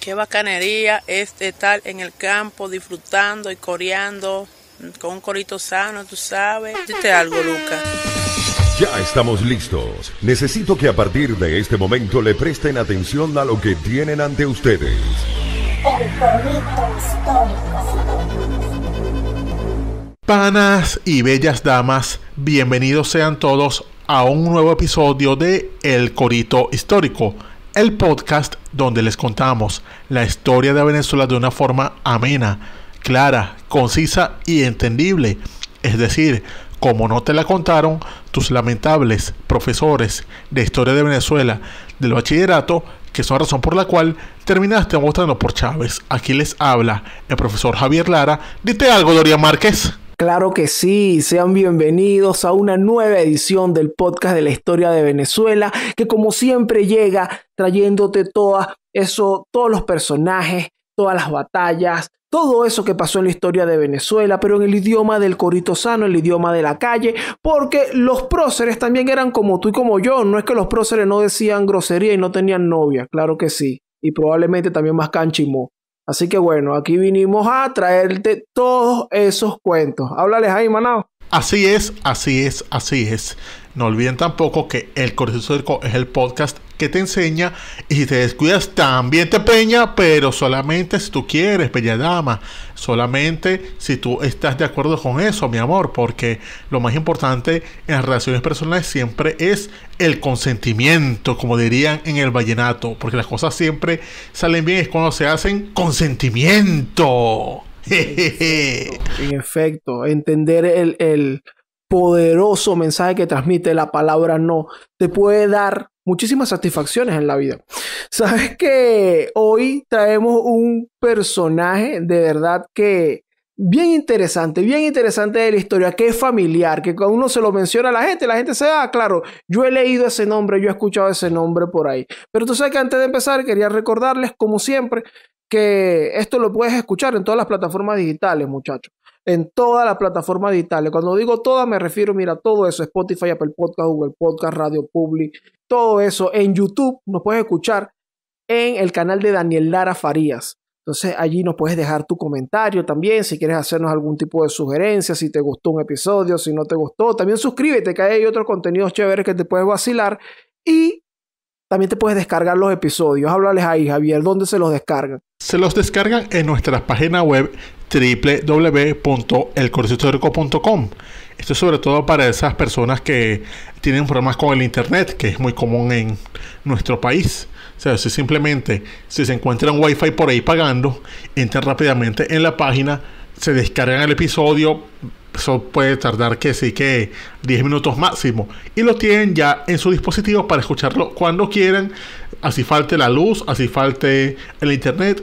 Qué bacanería este estar en el campo disfrutando y coreando mm, con un corito sano, tú sabes. Dite algo, Lucas. Ya estamos listos. Necesito que a partir de este momento le presten atención a lo que tienen ante ustedes. Panas y bellas damas, bienvenidos sean todos a un nuevo episodio de El Corito Histórico, el podcast donde les contamos la historia de Venezuela de una forma amena, clara, concisa y entendible. Es decir, como no te la contaron tus lamentables profesores de historia de Venezuela del bachillerato, que son la razón por la cual terminaste mostrando por Chávez. Aquí les habla el profesor Javier Lara. Dite algo, Doria Márquez. Claro que sí, sean bienvenidos a una nueva edición del podcast de la historia de Venezuela, que como siempre llega trayéndote todo eso, todos los personajes, todas las batallas, todo eso que pasó en la historia de Venezuela, pero en el idioma del corito sano, el idioma de la calle, porque los próceres también eran como tú y como yo, no es que los próceres no decían grosería y no tenían novia, claro que sí, y probablemente también más canchimo. Así que bueno, aquí vinimos a traerte todos esos cuentos. Háblales ahí, Manao. Así es, así es, así es. No olviden tampoco que El Circo es el podcast que te enseña y si te descuidas también te peña, pero solamente si tú quieres, bella dama, solamente si tú estás de acuerdo con eso, mi amor, porque lo más importante en las relaciones personales siempre es el consentimiento, como dirían en el vallenato, porque las cosas siempre salen bien es cuando se hacen consentimiento. En efecto, entender el, el poderoso mensaje que transmite la palabra no te puede dar muchísimas satisfacciones en la vida. Sabes que hoy traemos un personaje de verdad que bien interesante, bien interesante de la historia, que es familiar, que cuando uno se lo menciona a la gente, la gente se da, ah, claro, yo he leído ese nombre, yo he escuchado ese nombre por ahí. Pero tú sabes que antes de empezar quería recordarles, como siempre, que esto lo puedes escuchar en todas las plataformas digitales, muchachos en toda la plataforma digital. Cuando digo toda me refiero, mira, todo eso, Spotify, Apple Podcast, Google Podcast, Radio Public, todo eso. En YouTube nos puedes escuchar en el canal de Daniel Lara Farías. Entonces allí nos puedes dejar tu comentario también, si quieres hacernos algún tipo de sugerencia, si te gustó un episodio, si no te gustó. También suscríbete, que hay otros contenidos chéveres que te puedes vacilar. Y también te puedes descargar los episodios. Háblales ahí, Javier, ¿dónde se los descargan? Se los descargan en nuestra página web www.elcorsetorico.com. Esto es sobre todo para esas personas que tienen problemas con el Internet, que es muy común en nuestro país. O sea, si simplemente, si se encuentran wifi por ahí pagando, entran rápidamente en la página, se descargan el episodio, eso puede tardar que sí que 10 minutos máximo. Y lo tienen ya en su dispositivo para escucharlo cuando quieran. Así falte la luz, así falte el internet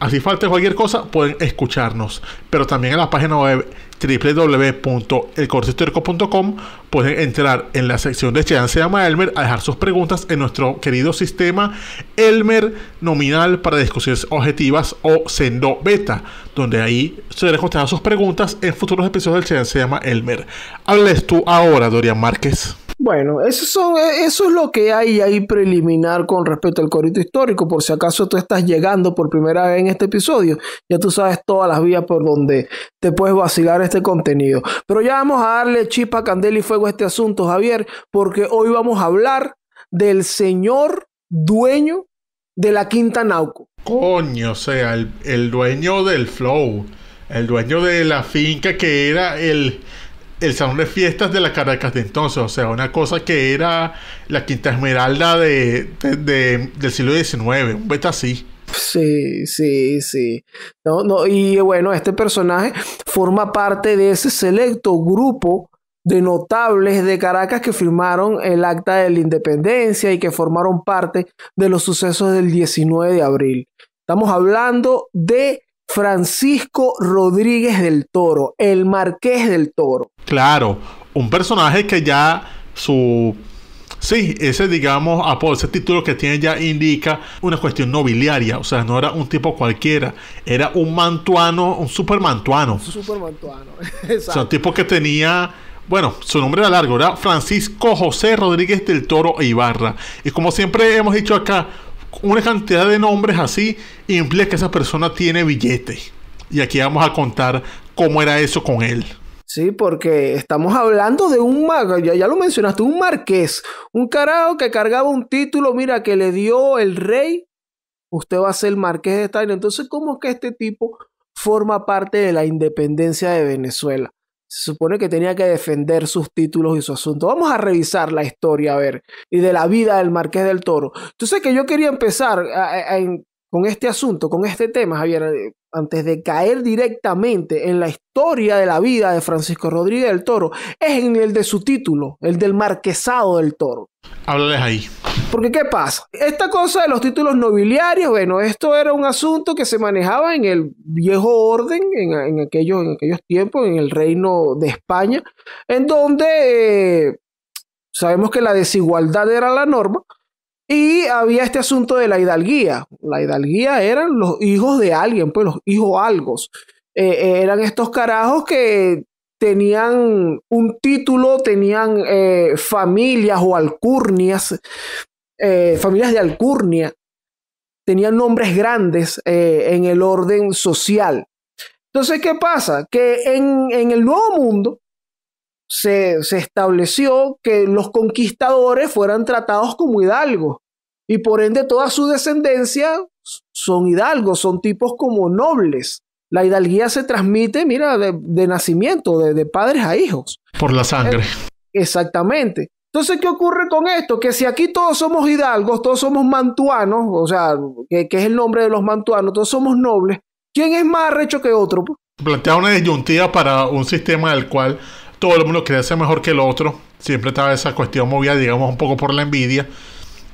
así falta cualquier cosa, pueden escucharnos. Pero también en la página web www.elcortehistórico.com pueden entrar en la sección de Chegan se llama Elmer a dejar sus preguntas en nuestro querido sistema Elmer nominal para discusiones objetivas o Sendo Beta, donde ahí se contestar sus preguntas en futuros episodios del Chegan se llama Elmer. Hables tú ahora, Dorian Márquez. Bueno, eso, es lo que hay ahí preliminar con respecto al corito histórico. Por si acaso tú estás llegando por primera vez en este episodio, ya tú sabes todas las vías por donde te puedes vacilar este contenido. Pero ya vamos a darle chispa, candela y fuego a este asunto, Javier, porque hoy vamos a hablar del señor dueño de la Quinta Nauco. Coño, o sea, el, el dueño del flow, el dueño de la finca que era el el salón de fiestas de la Caracas de entonces, o sea, una cosa que era la Quinta Esmeralda del siglo XIX, un beta así. Sí, sí, sí. y bueno, este personaje forma parte de ese selecto grupo de notables de Caracas que firmaron el acta de la independencia y que formaron parte de los sucesos del 19 de abril. Estamos hablando de Francisco Rodríguez del Toro, el Marqués del Toro. Claro, un personaje que ya su... Sí, ese, digamos, apodo, ese título que tiene ya indica una cuestión nobiliaria. O sea, no era un tipo cualquiera. Era un mantuano, un super mantuano. Super mantuano, exacto. O sea, un tipo que tenía... Bueno, su nombre era largo, era Francisco José Rodríguez del Toro Ibarra. Y como siempre hemos dicho acá, una cantidad de nombres así implica que esa persona tiene billete. Y aquí vamos a contar cómo era eso con él. Sí, porque estamos hablando de un, ya, ya lo mencionaste, un marqués, un carajo que cargaba un título, mira, que le dio el rey, usted va a ser marqués de Stein. Entonces, ¿cómo es que este tipo forma parte de la independencia de Venezuela? se supone que tenía que defender sus títulos y su asunto. Vamos a revisar la historia, a ver, y de la vida del Marqués del Toro. Entonces, que yo quería empezar con este asunto, con este tema, Javier, eh, antes de caer directamente en la historia de la vida de Francisco Rodríguez del Toro, es en el de su título, el del marquesado del Toro. Háblales ahí. Porque ¿qué pasa? Esta cosa de los títulos nobiliarios, bueno, esto era un asunto que se manejaba en el viejo orden, en, aquellos, aquellos tiempos, en el reino de España, en donde eh, sabemos que la desigualdad era la norma, y había este asunto de la hidalguía. La hidalguía eran los hijos de alguien, pues los hijos algos. Eh, eh, eran estos carajos que tenían un título, tenían eh, familias o alcurnias, familias de alcurnia, tenían nombres grandes en el orden social. Entonces, ¿qué pasa? Que en, en el nuevo mundo, se, estableció que los conquistadores fueran tratados como hidalgos y por ende toda su descendencia son hidalgos, son tipos como nobles. La hidalguía se transmite, mira, de, nacimiento, de, padres a hijos. Por la sangre. Eh, exactamente. Entonces, ¿qué ocurre con esto? Que si aquí todos somos hidalgos, todos somos mantuanos, o sea, que, que es el nombre de los mantuanos, todos somos nobles, ¿quién es más recho que otro? Plantea una disyuntiva para un sistema del cual todo el mundo quiere ser mejor que el otro. Siempre estaba esa cuestión movida, digamos, un poco por la envidia.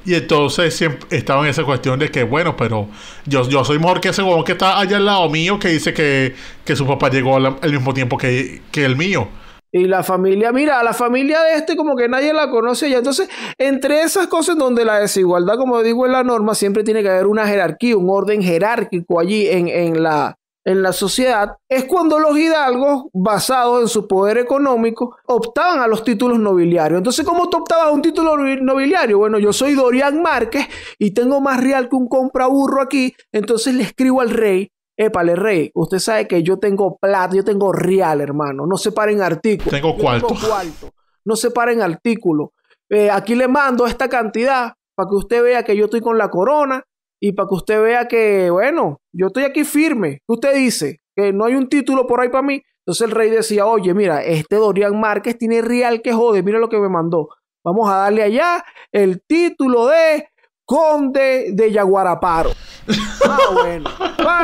Y entonces siempre estaba en esa cuestión de que, bueno, pero yo, yo soy mejor que ese huevón que está allá al lado mío, que dice que, su papá llegó al, mismo tiempo que, el mío. Y la familia, mira, la familia de este como que nadie la conoce ya. Entonces, entre esas cosas donde la desigualdad, como digo, es la norma, siempre tiene que haber una jerarquía, un orden jerárquico allí en, en la, en la sociedad es cuando los hidalgos, basados en su poder económico, optaban a los títulos nobiliarios. Entonces, ¿cómo tú optabas a un título nobiliario? Bueno, yo soy Dorian Márquez y tengo más real que un compraburro aquí, entonces le escribo al rey. Épale, rey, usted sabe que yo tengo plata, yo tengo real, hermano. No se paren artículos. Tengo cuarto. cuarto. No se paren artículos. Eh, aquí le mando esta cantidad para que usted vea que yo estoy con la corona y para que usted vea que, bueno, yo estoy aquí firme. usted dice? Que no hay un título por ahí para mí. Entonces el rey decía, oye, mira, este Dorian Márquez tiene real que jode, mira lo que me mandó. Vamos a darle allá el título de Conde de Yaguaraparo. Ah, bueno.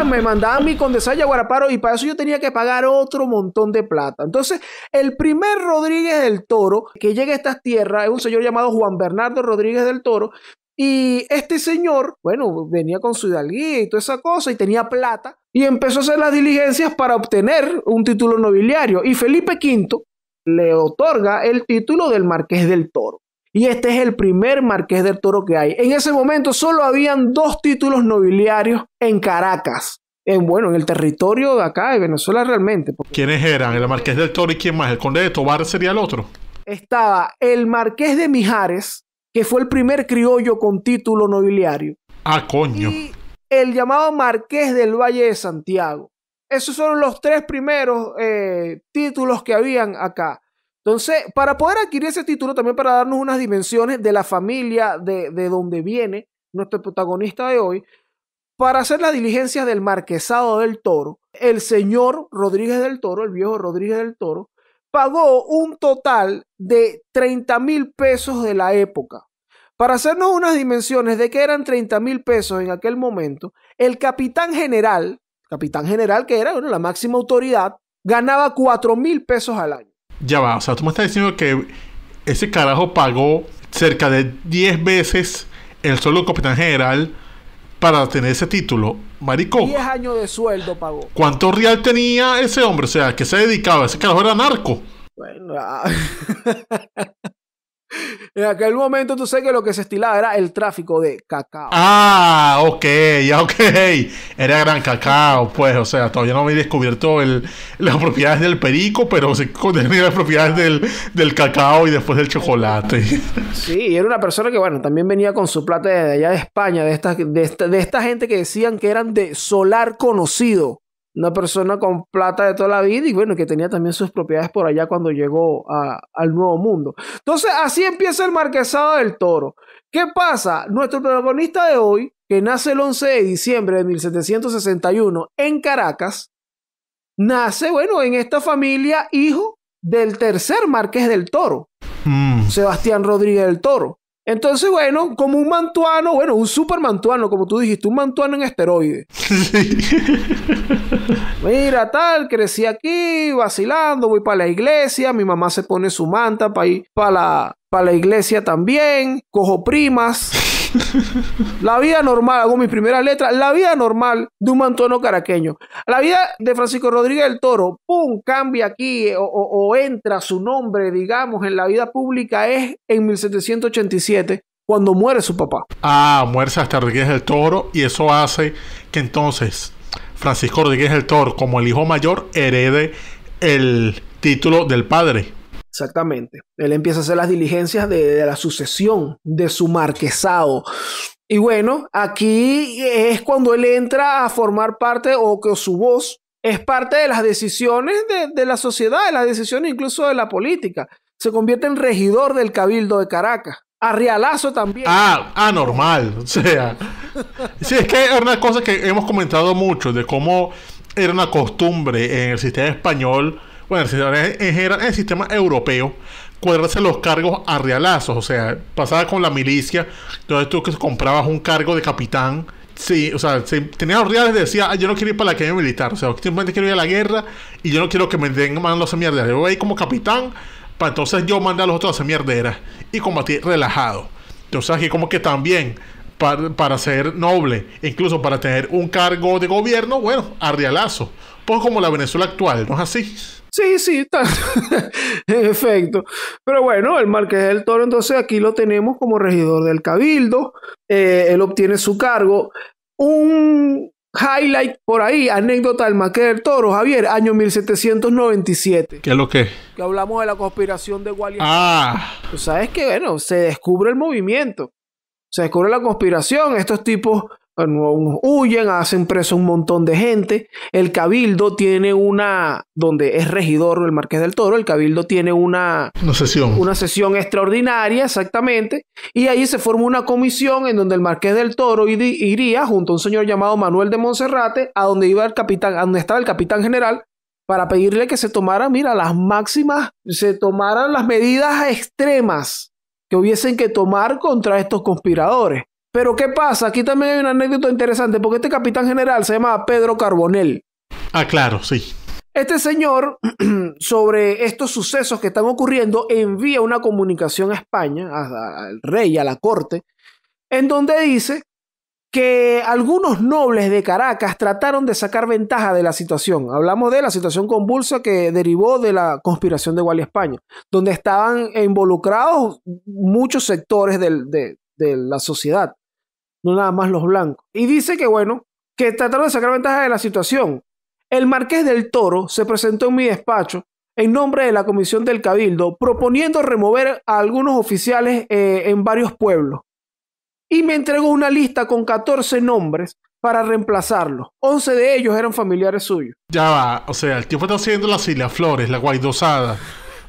me mandaba mi condesa de Yaguaraparo y para eso yo tenía que pagar otro montón de plata. Entonces, el primer Rodríguez del Toro que llega a estas tierras es un señor llamado Juan Bernardo Rodríguez del Toro, y este señor, bueno, venía con su hidalguía y toda esa cosa y tenía plata y empezó a hacer las diligencias para obtener un título nobiliario. Y Felipe V le otorga el título del Marqués del Toro. Y este es el primer Marqués del Toro que hay. En ese momento solo habían dos títulos nobiliarios en Caracas. En, bueno, en el territorio de acá de Venezuela realmente. ¿Quiénes eran? El Marqués del Toro y quién más? El Conde de Tobar sería el otro. Estaba el Marqués de Mijares, que fue el primer criollo con título nobiliario. Ah, coño. Y el llamado Marqués del Valle de Santiago. Esos son los tres primeros eh, títulos que habían acá. Entonces, para poder adquirir ese título, también para darnos unas dimensiones de la familia de, de donde viene nuestro protagonista de hoy, para hacer las diligencias del marquesado del toro, el señor Rodríguez del Toro, el viejo Rodríguez del Toro, pagó un total de 30 mil pesos de la época. Para hacernos unas dimensiones de que eran 30 mil pesos en aquel momento, el capitán general, capitán general que era la máxima autoridad, ganaba 4 mil pesos al año. Ya va, o sea, tú me estás diciendo que ese carajo pagó cerca de 10 veces el solo capitán general para tener ese título, maricó. 10 años de sueldo pagó. ¿Cuánto real tenía ese hombre? O sea, que se dedicaba? Ese carajo era narco. Bueno, ah. En aquel momento tú sé que lo que se estilaba era el tráfico de cacao. Ah, ok, ok. Era gran cacao, pues, o sea, todavía no me he descubierto el, las propiedades del perico, pero se con las propiedades del, del, cacao y después del chocolate. Sí, era una persona que, bueno, también venía con su plata de allá de España, de esta, de de esta gente que decían que eran de solar conocido una persona con plata de toda la vida y bueno, que tenía también sus propiedades por allá cuando llegó al Nuevo Mundo. Entonces, así empieza el marquesado del toro. ¿Qué pasa? Nuestro protagonista de hoy, que nace el 11 de diciembre de 1761 en Caracas, nace, bueno, en esta familia hijo del tercer marqués del toro, mm. Sebastián Rodríguez del Toro. Entonces, bueno, como un mantuano, bueno, un super mantuano, como tú dijiste, un mantuano en esteroide. Mira, tal, crecí aquí, vacilando, voy para la iglesia, mi mamá se pone su manta para ir para la, para la iglesia también, cojo primas. La vida normal, hago mis primeras letras, la vida normal de un mantuano caraqueño. La vida de Francisco Rodríguez del Toro, ¡pum! cambia aquí eh, o, entra su nombre, digamos, en la vida pública es en 1787 cuando muere su papá. Ah, muere hasta Rodríguez del Toro y eso hace que entonces Francisco Rodríguez del Toro, como el hijo mayor, herede el título del padre. Exactamente. Él empieza a hacer las diligencias de, la sucesión, de su marquesado. Y bueno, aquí es cuando él entra a formar parte o que su voz es parte de las decisiones de, la sociedad, de las decisiones incluso de la política. Se convierte en regidor del Cabildo de Caracas. A también. Ah, anormal. O sea, sí, es que es una cosa que hemos comentado mucho de cómo era una costumbre en el sistema español bueno, si era en el sistema europeo cuérdase los cargos a realazos, o sea, pasaba con la milicia, entonces tú que comprabas un cargo de capitán, sí, o sea, si tenía los reales decía, ah, yo no quiero ir para la academia militar, o sea, simplemente quiero ir a la guerra y yo no quiero que me den los a mierda, yo voy como capitán, para entonces yo mandar a los otros a hacer mierderas y combatir relajado. Entonces aquí como que también para, ser noble, incluso para tener un cargo de gobierno, bueno, a Pues como la Venezuela actual, ¿no es así? Sí, sí, en efecto. Pero bueno, el Marqués del Toro, entonces aquí lo tenemos como regidor del Cabildo. Eh, él obtiene su cargo. Un highlight por ahí, anécdota del Marqués del Toro, Javier, año 1797. ¿Qué es lo que? Que hablamos de la conspiración de Wally. Ah. Tú sabes que, bueno, se descubre el movimiento. Se descubre la conspiración. Estos tipos bueno, huyen, hacen preso un montón de gente. El cabildo tiene una, donde es regidor el Marqués del Toro, el cabildo tiene una, sesión. una sesión extraordinaria, exactamente. Y ahí se forma una comisión en donde el Marqués del Toro iría junto a un señor llamado Manuel de Monserrate, a donde iba el capitán, a donde estaba el capitán general, para pedirle que se tomaran, mira, las máximas, se tomaran las medidas extremas que hubiesen que tomar contra estos conspiradores. Pero ¿qué pasa? Aquí también hay una anécdota interesante, porque este capitán general se llama Pedro Carbonel. Ah, claro, sí. Este señor, sobre estos sucesos que están ocurriendo, envía una comunicación a España, al rey, a la corte, en donde dice que algunos nobles de Caracas trataron de sacar ventaja de la situación. Hablamos de la situación convulsa que derivó de la conspiración de Gualia España, donde estaban involucrados muchos sectores de la sociedad no nada más los blancos. Y dice que, bueno, que trataron de sacar ventaja de la situación. El marqués del Toro se presentó en mi despacho en nombre de la Comisión del Cabildo, proponiendo remover a algunos oficiales eh, en varios pueblos. Y me entregó una lista con 14 nombres para reemplazarlos. 11 de ellos eran familiares suyos. Ya va, o sea, el tipo está haciendo las Islas Flores, la Guaidosada.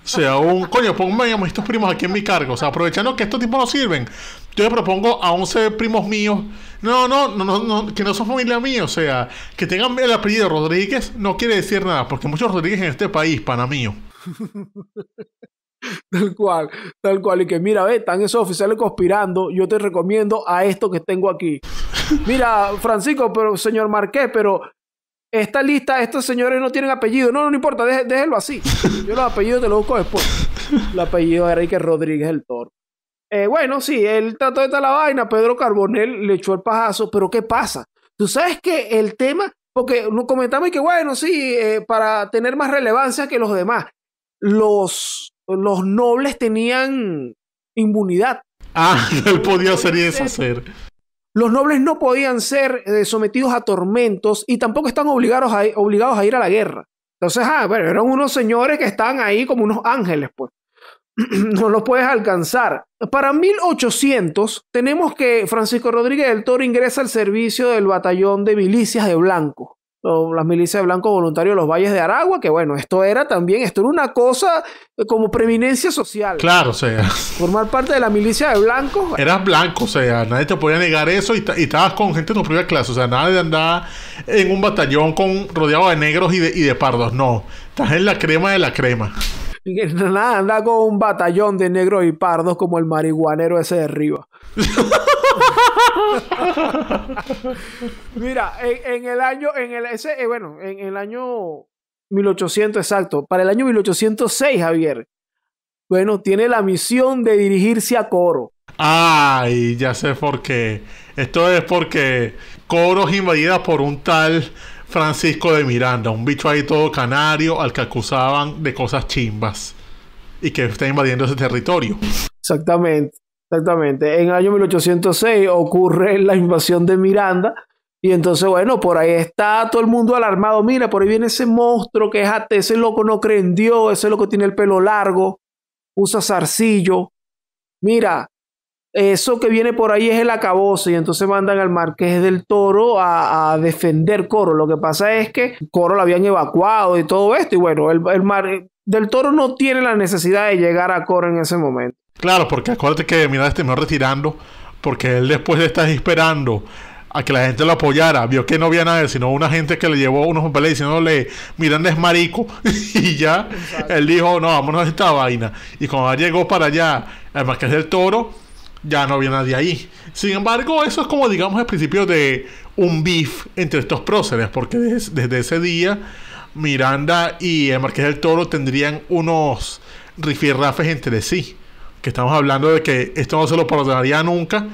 O sea, un coño, ponme estos primos aquí en mi cargo. O sea, aprovechando que estos tipos no sirven, yo le propongo a 11 primos míos, no, no, no, no, que no son familia mía, o sea, que tengan el apellido Rodríguez no quiere decir nada, porque muchos Rodríguez en este país, pana mío. Tal cual, tal cual. Y que mira, ve, están esos oficiales conspirando. Yo te recomiendo a esto que tengo aquí. Mira, Francisco, pero señor Marqués, pero esta lista, estos señores no tienen apellido. No, no, importa, déjelo así. Yo los apellidos te los busco después. El apellido de Enrique Rodríguez el Toro. Eh, bueno, sí, él trató de tal la vaina, Pedro Carbonel le echó el pajazo, pero ¿qué pasa? Tú sabes que el tema, porque nos comentamos que bueno, sí, eh, para tener más relevancia que los demás, los, los nobles tenían inmunidad. Ah, él podía hacer y deshacer. Los nobles no podían ser eh, sometidos a tormentos y tampoco están obligados a, obligados a ir a la guerra. Entonces, ah, bueno, eran unos señores que estaban ahí como unos ángeles, pues. no lo puedes alcanzar. Para 1800 tenemos que Francisco Rodríguez del Toro ingresa al servicio del batallón de milicias de Blanco, las milicias de Blanco voluntarios de los Valles de Aragua, que bueno, esto era también, esto era una cosa eh, como preeminencia social. Claro, o sea. Formar parte de la milicia de Blanco. Eras blanco, o sea, nadie te podía negar eso y, estabas con gente de tu primera clase, o sea, nadie andaba en un batallón con, rodeado de negros y de, y de pardos, no, estás en la crema de la crema. Nada, anda con un batallón de negros y pardos como el marihuanero ese de arriba. Mira, en, el año, en el, ese, eh, bueno, en, el año 1800, exacto, para el año 1806, Javier, bueno, tiene la misión de dirigirse a Coro. Ay, ya sé por qué. Esto es porque Coro es invadida por un tal Francisco de Miranda, un bicho ahí todo canario al que acusaban de cosas chimbas y que está invadiendo ese territorio. Exactamente, exactamente. En el año 1806 ocurre la invasión de Miranda y entonces, bueno, por ahí está todo el mundo alarmado. Mira, por ahí viene ese monstruo que es ese loco no cree en Dios, ese loco tiene el pelo largo, usa zarcillo. Mira, eso que viene por ahí es el acaboso y entonces mandan al marqués del Toro a, defender Coro. Lo que pasa es que Coro lo habían evacuado y todo esto y bueno, el, el mar del Toro no tiene la necesidad de llegar a Coro en ese momento. Claro, porque acuérdate que Miranda terminó retirando porque él después de estar esperando a que la gente lo apoyara, vio que no había nadie, sino una gente que le llevó unos papeles diciéndole, Miranda es marico, y ya él dijo, no, vámonos a esta vaina. Y cuando llegó para allá, el Marqués del Toro, ya no había nadie ahí. Sin embargo, eso es como, digamos, el principio de un beef entre estos próceres, porque desde ese día Miranda y el Marqués del Toro tendrían unos rifirrafes entre sí. Que estamos hablando de que esto no se lo perdonaría nunca.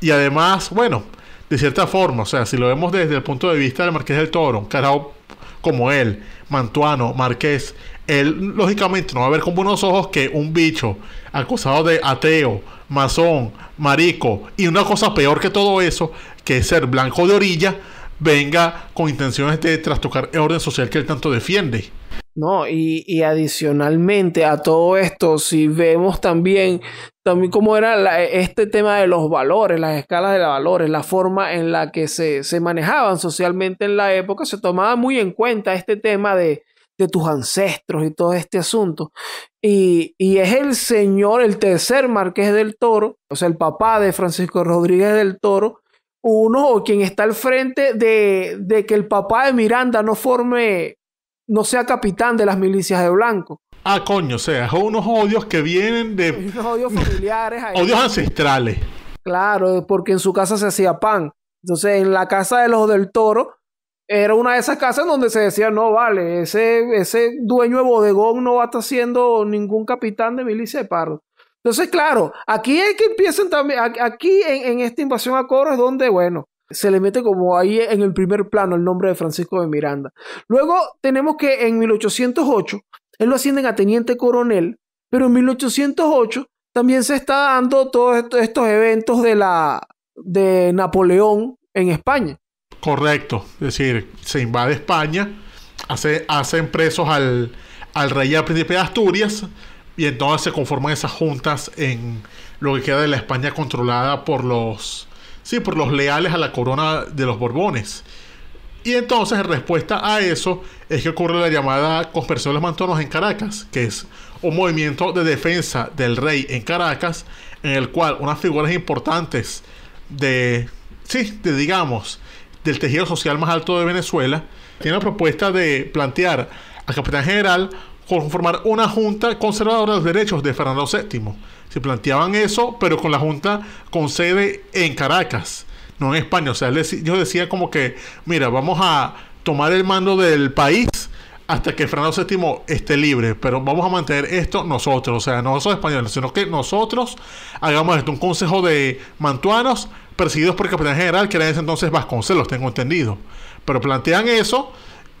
Y además, bueno, de cierta forma, o sea, si lo vemos desde el punto de vista del Marqués del Toro, un carajo como él, Mantuano, Marqués, él lógicamente no va a ver con buenos ojos que un bicho acusado de ateo, masón, marico y una cosa peor que todo eso, que ser blanco de orilla, venga con intenciones de trastocar el orden social que él tanto defiende. No, y, adicionalmente a todo esto, si vemos también, también cómo era este tema de los valores, las escalas de los valores, la forma en la que se, se manejaban socialmente en la época, se tomaba muy en cuenta este tema de, de tus ancestros y todo este asunto. Y, y, es el señor, el tercer marqués del Toro, o sea, el papá de Francisco Rodríguez del Toro, uno o quien está al frente de, de que el papá de Miranda no forme, no sea capitán de las milicias de Blanco. Ah, coño, o sea, son unos odios que vienen de... odios familiares. odios ancestrales. Claro, porque en su casa se hacía pan. Entonces, en la casa de los del Toro era una de esas casas donde se decía, no, vale, ese, ese dueño de bodegón no va a estar siendo ningún capitán de milicia de pardo. Entonces, claro, aquí es que empiezan también, aquí en, esta invasión a Coro es donde, bueno, se le mete como ahí en el primer plano el nombre de Francisco de Miranda. Luego tenemos que en 1808, él lo ascienden a teniente coronel, pero en 1808 también se está dando todos estos eventos de, la, de Napoleón en España. Correcto, es decir, se invade España, hace, hacen presos al, rey y al príncipe de Asturias, y entonces se conforman esas juntas en lo que queda de la España controlada por los, sí, por los leales a la corona de los Borbones. Y entonces, en respuesta a eso, es que ocurre la llamada Conspiración de los Mantonos en Caracas, que es un movimiento de defensa del rey en Caracas, en el cual unas figuras importantes de, sí, de digamos, del tejido social más alto de Venezuela, tiene la propuesta de plantear al capitán general conformar una junta conservadora de los derechos de Fernando VII. Se planteaban eso, pero con la junta con sede en Caracas, no en España. O sea, yo decía como que, mira, vamos a tomar el mando del país hasta que Fernando VII esté libre, pero vamos a mantener esto nosotros, o sea, no son españoles, sino que nosotros hagamos esto, un consejo de mantuanos perseguidos por el capitán general, que era en ese entonces Vasconcelos, tengo entendido. Pero plantean eso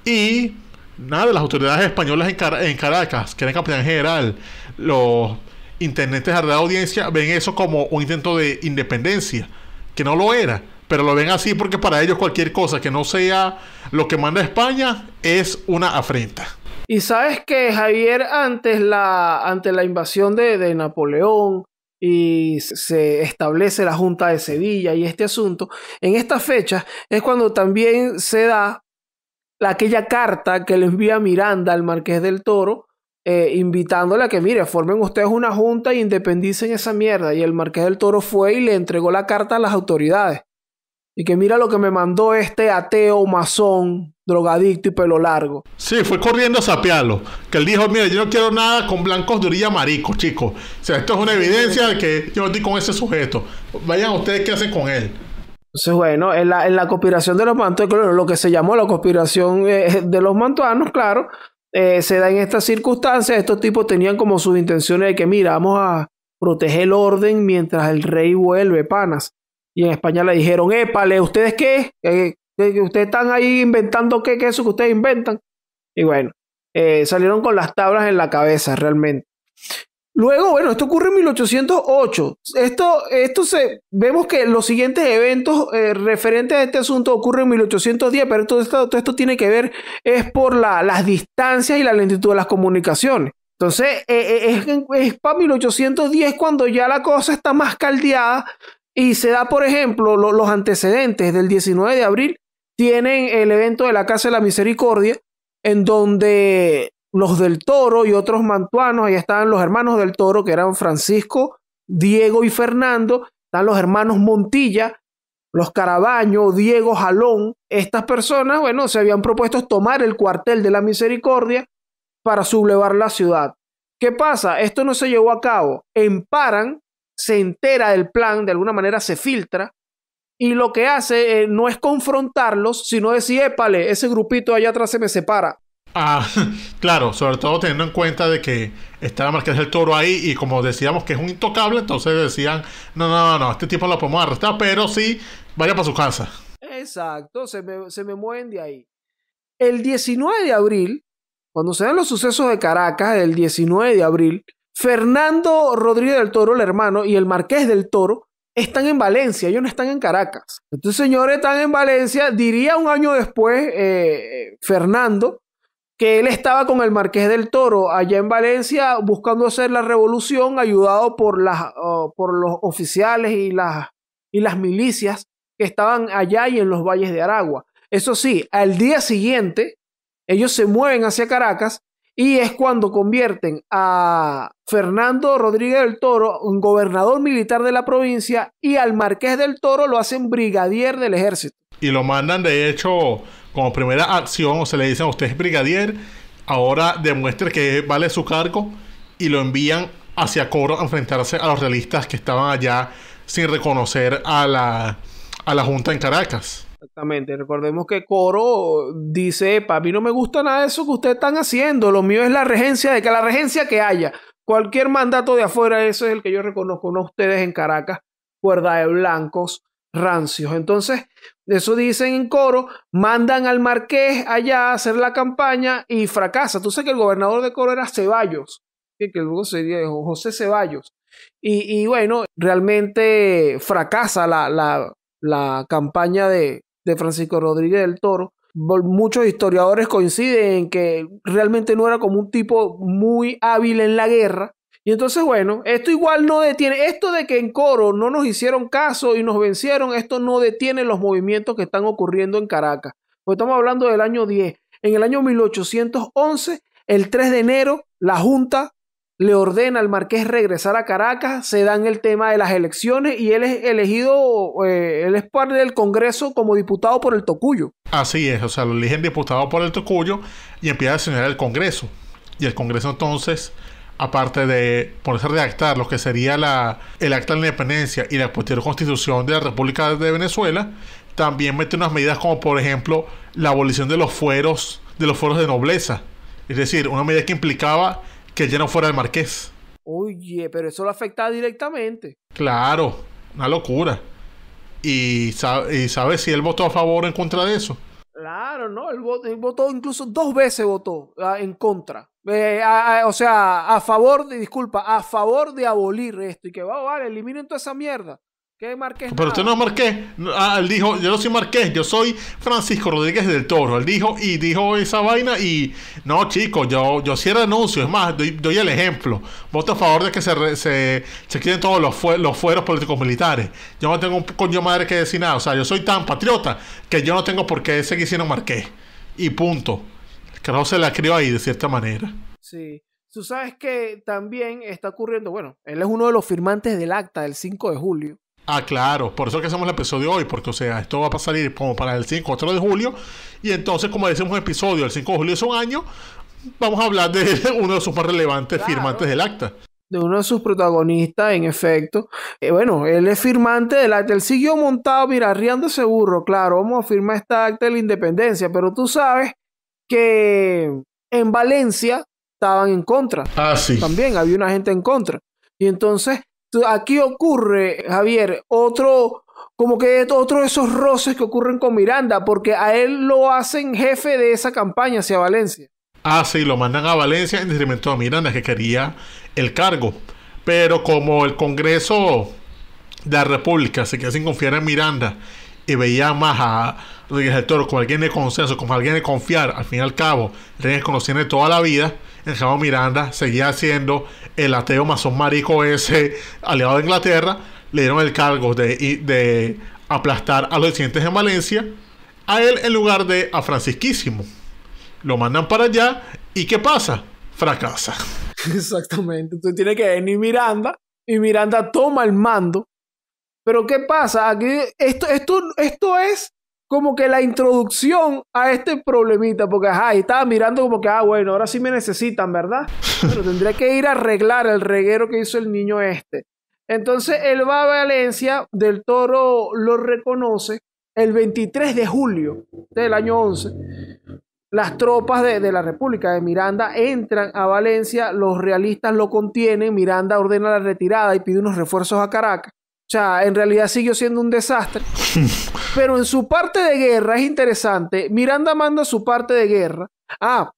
y nada, las autoridades españolas en, Caracas, que eran capitán general, los intendentes de la audiencia, ven eso como un intento de independencia, que no lo era, pero lo ven así porque para ellos cualquier cosa que no sea lo que manda España es una afrenta. Y sabes que Javier, antes la, ante la invasión de Napoleón, y se establece la Junta de Sevilla y este asunto, en esta fecha es cuando también se da aquella carta que le envía Miranda al Marqués del Toro, eh, invitándole a que, mire, formen ustedes una junta e independicen esa mierda. Y el Marqués del Toro fue y le entregó la carta a las autoridades. Y que mira lo que me mandó este ateo, masón, drogadicto y pelo largo. Sí, fue corriendo a sapearlo. Que él dijo, mire, yo no quiero nada con blancos de orilla marico, chicos. O sea, esto es una evidencia de que yo no estoy con ese sujeto. Vayan ustedes qué hacen con él. Entonces, bueno, en la, conspiración de los mantuanos, lo que se llamó la conspiración eh, de los mantuanos, claro, eh, se da en estas circunstancias. Estos tipos tenían como sus intenciones de que, mira, vamos a proteger el orden mientras el rey vuelve, panas. Y en España le dijeron, épale, ¿ustedes qué? Eh, eh, eh, ustedes están ahí inventando qué? ¿Qué es eso que ustedes inventan? Y bueno, salieron con las tablas en la cabeza realmente. Luego, bueno, esto ocurre en 1808. Esto, esto se, vemos que los siguientes eventos referentes a este asunto ocurren en 1810, pero todo esto, esto tiene que ver es por las distancias y la lentitud de las comunicaciones. Entonces, es, es, para 1810 cuando ya la cosa está más caldeada, y se da, por ejemplo, los antecedentes del 19 de abril tienen el evento de la Casa de la Misericordia, en donde los del Toro y otros mantuanos, ahí estaban los hermanos del Toro, que eran Francisco, Diego y Fernando, están los hermanos Montilla, los Carabaño, Diego Jalón. Estas personas, bueno, se habían propuesto tomar el cuartel de la Misericordia para sublevar la ciudad. ¿Qué pasa? Esto no se llevó a cabo. Emparan se entera del plan, de alguna manera se filtra, y lo que hace eh, no es confrontarlos, sino decir, épale, ese grupito allá atrás se me separa. Ah, claro, sobre todo teniendo en cuenta de que está la Marqués del Toro ahí y como decíamos que es un intocable, entonces decían, no, no, no, este tipo lo podemos arrestar, pero sí, vaya para su casa. Exacto, se me, se me mueven de ahí. El 19 de abril, cuando se dan los sucesos de Caracas, el 19 de abril, Fernando Rodríguez del Toro, el hermano, y el Marqués del Toro están en Valencia, ellos no están en Caracas. Entonces, señores están en Valencia, diría un año después eh, Fernando, que él estaba con el Marqués del Toro allá en Valencia buscando hacer la revolución, ayudado por, las, por los oficiales y las, y las milicias que estaban allá y en los valles de Aragua. Eso sí, al día siguiente, ellos se mueven hacia Caracas y es cuando convierten a Fernando Rodríguez del Toro en gobernador militar de la provincia y al marqués del Toro lo hacen brigadier del ejército. Y lo mandan, de hecho, como primera acción, o se le dicen a usted es brigadier, ahora demuestre que vale su cargo y lo envían hacia Coro a enfrentarse a los realistas que estaban allá sin reconocer a la, a la Junta en Caracas. Exactamente, recordemos que Coro dice, para mí no me gusta nada de eso que ustedes están haciendo, lo mío es la regencia, de que la regencia que haya, cualquier mandato de afuera, Eso es el que yo reconozco, no ustedes en Caracas, cuerda de blancos, rancios. Entonces, eso dicen en Coro, mandan al marqués allá a hacer la campaña y fracasa. Tú sabes que el gobernador de Coro era Ceballos, que luego sería José Ceballos. Y, bueno, realmente fracasa la campaña de, de Francisco Rodríguez del Toro, muchos historiadores coinciden en que realmente no era como un tipo muy hábil en la guerra. Y entonces, bueno, esto igual no detiene, esto de que en Coro no nos hicieron caso y nos vencieron, esto no detiene los movimientos que están ocurriendo en Caracas. Pues estamos hablando del año 10. En el año 1811, el 3 de enero, la Junta le ordena al marqués regresar a Caracas, se dan el tema de las elecciones y él es elegido, eh, él es parte del Congreso como diputado por el Tocuyo. Así es, o sea, lo eligen diputado por el Tocuyo y empieza a señalar el Congreso. Y el Congreso entonces, aparte de ponerse a redactar lo que sería la, el Acta de la Independencia y la posterior Constitución de la República de Venezuela, también mete unas medidas como por ejemplo la abolición de los fueros, de los fueros de nobleza. Es decir, una medida que implicaba que ya no fuera el marqués. Oye, pero eso lo afecta directamente. Claro, una locura. ¿Y, sabes si él votó a favor o en contra de eso? Claro, no, él votó, incluso dos veces votó ah, en contra. Eh, o sea, a favor de, disculpa, a favor de abolir esto y que, oh, va, a eliminen toda esa mierda. ¿Qué marqués? Pero usted no es marqués. Ah, él dijo, yo no soy marqués, yo soy Francisco Rodríguez del Toro. Él dijo y dijo esa vaina y no, chicos, yo, yo sí anuncio, Es más, doy, el ejemplo. Voto a favor de que se, se, quiten todos los, fueros políticos militares. Yo no tengo un coño madre que decir nada. O sea, yo soy tan patriota que yo no tengo por qué seguir siendo marqués. Y punto. Que se la crió ahí de cierta manera. Sí. Tú sabes que también está ocurriendo, bueno, él es uno de los firmantes del acta del 5 de julio Ah, claro, por eso que hacemos el episodio hoy, porque o sea, esto va a salir como para el 5 4 de julio, y entonces como decimos un episodio, el 5 de julio es un año, vamos a hablar de uno de sus más relevantes firmantes del acta. De uno de sus protagonistas, en efecto. Eh, bueno, él es firmante del acta, él siguió montado, mira, ese burro, claro, vamos a firmar esta acta de la independencia, pero tú sabes que en Valencia estaban en contra. Ah, sí. También había una gente en contra. Y entonces Aquí ocurre, Javier, otro como que otro de esos roces que ocurren con Miranda, porque a él lo hacen jefe de esa campaña hacia Valencia. Ah, sí, lo mandan a Valencia en detrimento a Miranda, que quería el cargo. Pero como el Congreso de la República se quedó sin confiar en Miranda y veía más a Rodríguez del Toro como alguien de consenso, como alguien de confiar, al fin y al cabo, alguien que de toda la vida, el Miranda seguía siendo el ateo masón marico ese aliado de Inglaterra, le dieron el cargo de, de aplastar a los residentes en Valencia, a él en lugar de a Francisquísimo. Lo mandan para allá y ¿qué pasa? Fracasa. Exactamente. Entonces tiene que venir Miranda y Miranda toma el mando. Pero ¿qué pasa? Aquí esto, esto, esto es como que la introducción a este problemita, porque ajá, estaba mirando como que, ah, bueno, ahora sí me necesitan, ¿verdad? Pero tendría que ir a arreglar el reguero que hizo el niño este. Entonces él va a Valencia, del Toro lo reconoce el 23 de julio del año 11. Las tropas de la República de Miranda entran a Valencia, los realistas lo contienen, Miranda ordena la retirada y pide unos refuerzos a Caracas. O sea, en realidad siguió siendo un desastre. Pero en su parte de guerra es interesante. Miranda manda su parte de guerra. Ah,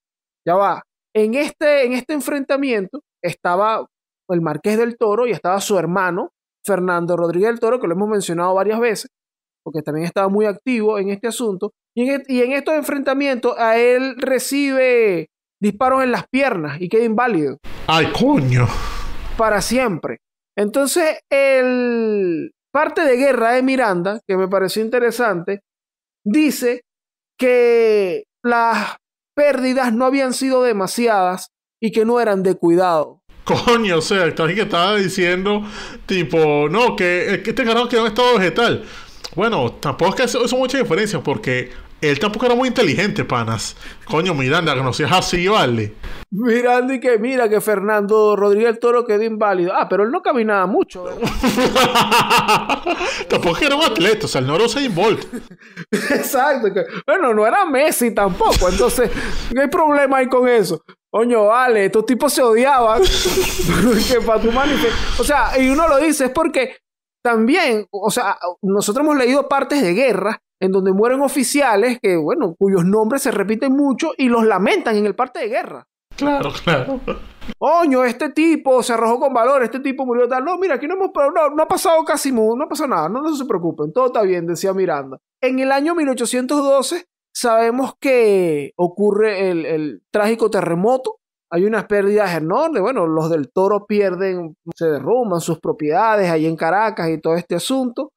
ya va. En este, en este enfrentamiento estaba el Marqués del Toro y estaba su hermano, Fernando Rodríguez del Toro, que lo hemos mencionado varias veces, porque también estaba muy activo en este asunto. Y en, e, estos enfrentamientos a él recibe disparos en las piernas y queda inválido. ¡Ay, coño! Para siempre. Entonces, el parte de guerra de Miranda, que me pareció interesante, dice que las pérdidas no habían sido demasiadas y que no eran de cuidado. Coño, o sea, que estaba diciendo, tipo, no, que, eh, este carajo no en estado vegetal. Bueno, tampoco es que eso, eso mucha diferencia, porque él tampoco era muy inteligente, panas. Coño, Miranda, que no seas así, vale. Miranda y que mira que Fernando Rodríguez Toro quedó inválido. Ah, pero él no caminaba mucho. ¿eh? tampoco era un atleta, o sea, él no era Usain Exacto. Bueno, no era Messi tampoco, entonces no hay problema ahí con eso. Coño, vale, estos tipos se odiaban. O sea, y uno lo dice es porque también, o sea, nosotros hemos leído partes de guerra en donde mueren oficiales que, bueno, cuyos nombres se repiten mucho y los lamentan en el parte de guerra. Claro, claro. Oño, este tipo se arrojó con valor, este tipo murió tal. No, mira, aquí no, hemos, no, no ha pasado casi no ha pasado nada, no, no se preocupen, todo está bien, decía Miranda. En el año 1812 sabemos que ocurre el trágico terremoto hay unas pérdidas enormes. Bueno, los del toro pierden, se derrumban sus propiedades ahí en Caracas y todo este asunto.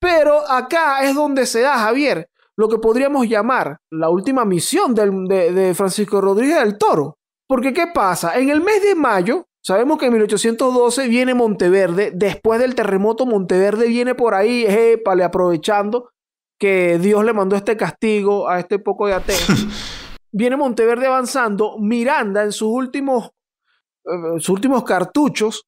Pero acá es donde se da, Javier, lo que podríamos llamar la última misión de, Francisco Rodríguez del Toro. Porque ¿qué pasa? En el mes de mayo, Sabemos que en 1812 viene Monteverde, después del terremoto Monteverde viene por ahí, épale, aprovechando que Dios le mandó este castigo a este poco de Atenas viene Monteverde avanzando, Miranda en sus últimos, eh, sus últimos cartuchos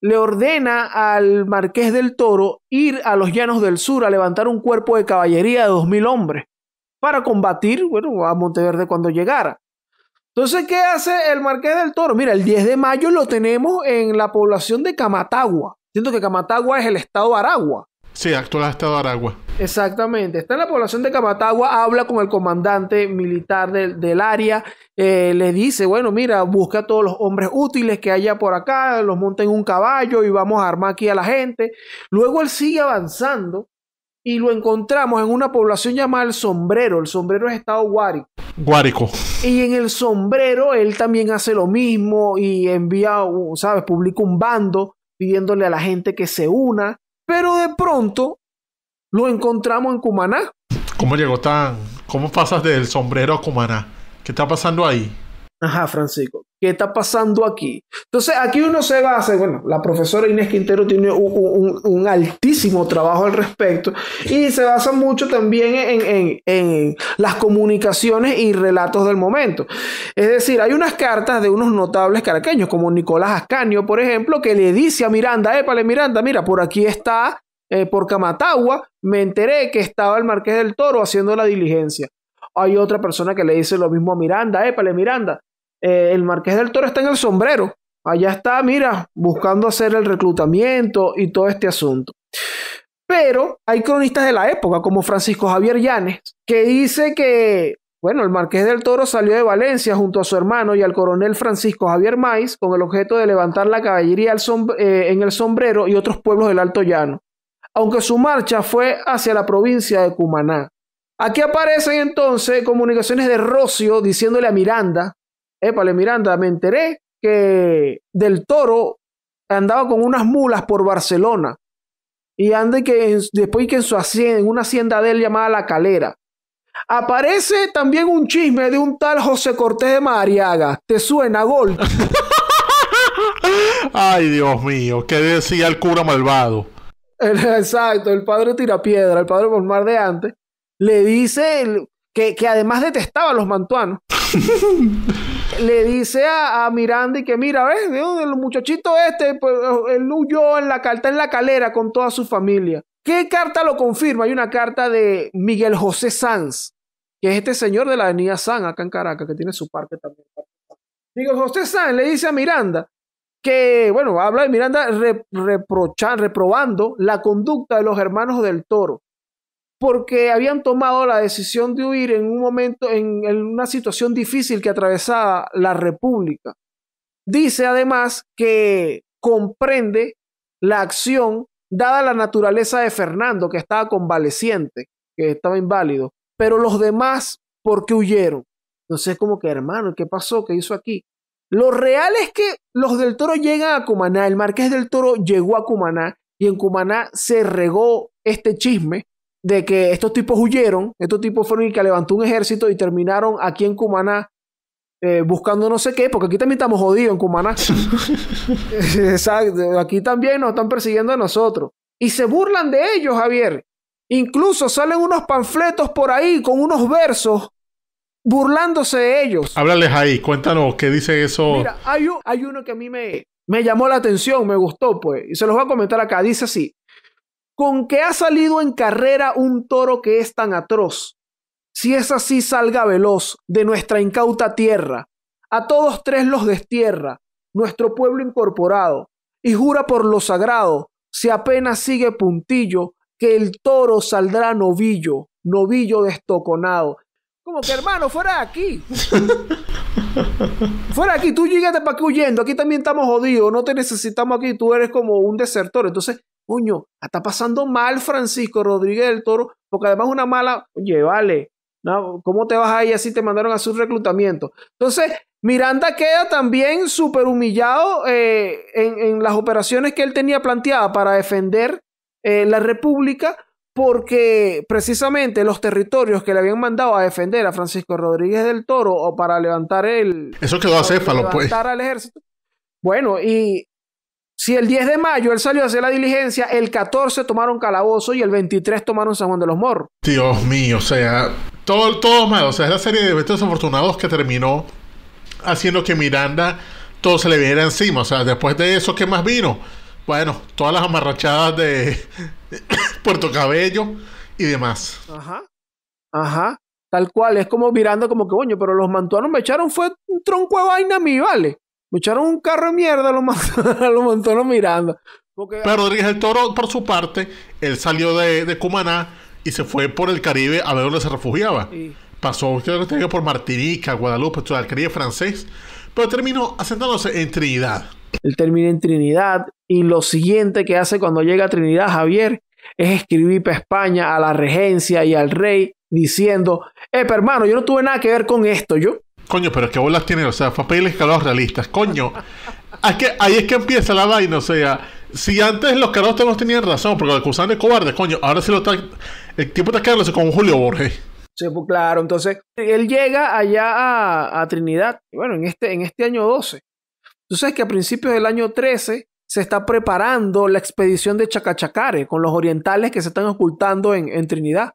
le ordena al marqués del Toro ir a los llanos del sur a levantar un cuerpo de caballería de dos mil hombres para combatir bueno, a Monteverde cuando llegara. Entonces, ¿qué hace el Marqués del Toro? Mira, el 10 de mayo lo tenemos en la población de Camatagua. Siento que Camatagua es el estado de Aragua. Sí, actual estado de Aragua. Exactamente. Está en la población de Camatagua, habla con el comandante militar del área, eh, le dice, bueno, mira, busca a todos los hombres útiles que haya por acá, los monta en un caballo y vamos a armar aquí a la gente. Luego él sigue avanzando y lo encontramos en una población llamada El Sombrero. El Sombrero es estado Guárico. Guárico. Y en El Sombrero él también hace lo mismo y envía, ¿sabes? Publica un bando pidiéndole a la gente que se una. Pero de pronto lo encontramos en Cumaná. ¿Cómo llegó tan? ¿Cómo pasas del sombrero a Cumaná? ¿Qué está pasando ahí? Ajá, Francisco. ¿Qué está pasando aquí? Entonces, aquí uno se basa, bueno, la profesora Inés Quintero tiene un, altísimo trabajo al respecto y se basa mucho también en, las comunicaciones y relatos del momento. Es decir, hay unas cartas de unos notables caraqueños, como Nicolás Ascanio, por ejemplo, que le dice a Miranda, épale Miranda, mira, por aquí está, eh, por Camatagua, me enteré que estaba el Marqués del Toro haciendo la diligencia. Hay otra persona que le dice lo mismo a Miranda, épale Miranda, eh, el Marqués del Toro está en el sombrero. Allá está, mira, buscando hacer el reclutamiento y todo este asunto. Pero hay cronistas de la época, como Francisco Javier Llanes, que dice que, bueno, el Marqués del Toro salió de Valencia junto a su hermano y al coronel Francisco Javier Maiz con el objeto de levantar la caballería eh, en el sombrero y otros pueblos del Alto Llano, aunque su marcha fue hacia la provincia de Cumaná. Aquí aparecen entonces comunicaciones de Rocio diciéndole a Miranda Épale, Miranda, me enteré que del toro andaba con unas mulas por Barcelona y ande que después que en, su hacienda, en una hacienda de él llamada La Calera. Aparece también un chisme de un tal José Cortés de Mariaga. ¿Te suena, Gol? Ay, Dios mío, ¿qué decía el cura malvado? Exacto, el padre tira piedra, el padre mar de antes, le dice que, que además detestaba a los mantuanos. le dice a, Miranda y que mira, de el muchachito este, pues, él huyó en la carta en la calera con toda su familia. ¿Qué carta lo confirma? Hay una carta de Miguel José Sanz, que es este señor de la avenida San, acá en Caracas, que tiene su parque también. Miguel José Sanz le dice a Miranda que, bueno, habla de Miranda reprobando la conducta de los hermanos del toro porque habían tomado la decisión de huir en un momento, en, una situación difícil que atravesaba la República. Dice además que comprende la acción dada la naturaleza de Fernando, que estaba convaleciente, que estaba inválido, pero los demás, ¿por qué huyeron? Entonces, como que, hermano, ¿qué pasó? ¿Qué hizo aquí? Lo real es que los del Toro llegan a Cumaná, el Marqués del Toro llegó a Cumaná y en Cumaná se regó este chisme de que estos tipos huyeron, estos tipos fueron y que levantó un ejército y terminaron aquí en Cumaná eh, buscando no sé qué, porque aquí también estamos jodidos en Cumaná. Exacto, aquí también nos están persiguiendo a nosotros. Y se burlan de ellos, Javier. Incluso salen unos panfletos por ahí con unos versos burlándose de ellos. Háblales ahí, cuéntanos qué dice eso. Mira, hay, hay uno que a mí me, me llamó la atención, me gustó, pues, y se los voy a comentar acá. Dice así: con que ha salido en carrera un toro que es tan atroz. Si es así, salga veloz de nuestra incauta tierra. A todos tres los destierra, nuestro pueblo incorporado, y jura por lo sagrado, si apenas sigue puntillo, que el toro saldrá novillo, novillo destoconado. Como que hermano, fuera de aquí. fuera de aquí, tú llegaste para aquí huyendo, aquí también estamos jodidos, no te necesitamos aquí, tú eres como un desertor. Entonces, coño, está pasando mal Francisco Rodríguez del Toro, porque además una mala, oye, vale, ¿cómo te vas ahí así te mandaron a su reclutamiento? Entonces, Miranda queda también súper humillado eh, en, las operaciones que él tenía planteadas para defender eh, la República, porque precisamente los territorios que le habían mandado a defender a Francisco Rodríguez del Toro o para levantar el... Eso quedó a Céfalo, pues. al ejército. Bueno, y si el 10 de mayo él salió a hacer la diligencia, el 14 tomaron Calabozo y el 23 tomaron San Juan de los Morros. Dios mío, o sea, todo, todo mal. O sea, es la serie de eventos desafortunados que terminó haciendo que Miranda todo se le viera encima. O sea, después de eso, ¿qué más vino? Bueno, todas las amarrachadas de Puerto Cabello y demás. Ajá. Ajá. Tal cual, es como Miranda como que, coño, pero los mantuanos me echaron fue un tronco de vaina a mí, ¿vale? Me echaron un carro de mierda, lo, lo mirando. Pero Rodríguez El Toro, por su parte, él salió de, Cumaná y se fue por el Caribe a ver dónde se refugiaba. Pasó, usted por Martinica, Guadalupe, el Caribe francés, pero terminó asentándose en Trinidad. Él termina en Trinidad y lo siguiente que hace cuando llega a Trinidad, Javier, es escribir para España, a la regencia y al rey, diciendo, eh, hermano, yo no tuve nada que ver con esto, yo Coño, pero qué bolas tiene, o sea, papeles a realistas, coño. que, ahí es que empieza la vaina, o sea, si antes los carros no tenían razón, porque lo acusaban de cobarde, coño, ahora sí lo El tipo está quedándose con Julio Borges. Sí, pues claro, entonces él llega allá a, Trinidad, bueno, en este, en este año 12. Entonces es que a principios del año 13 se está preparando la expedición de Chacachacare con los orientales que se están ocultando en, en Trinidad,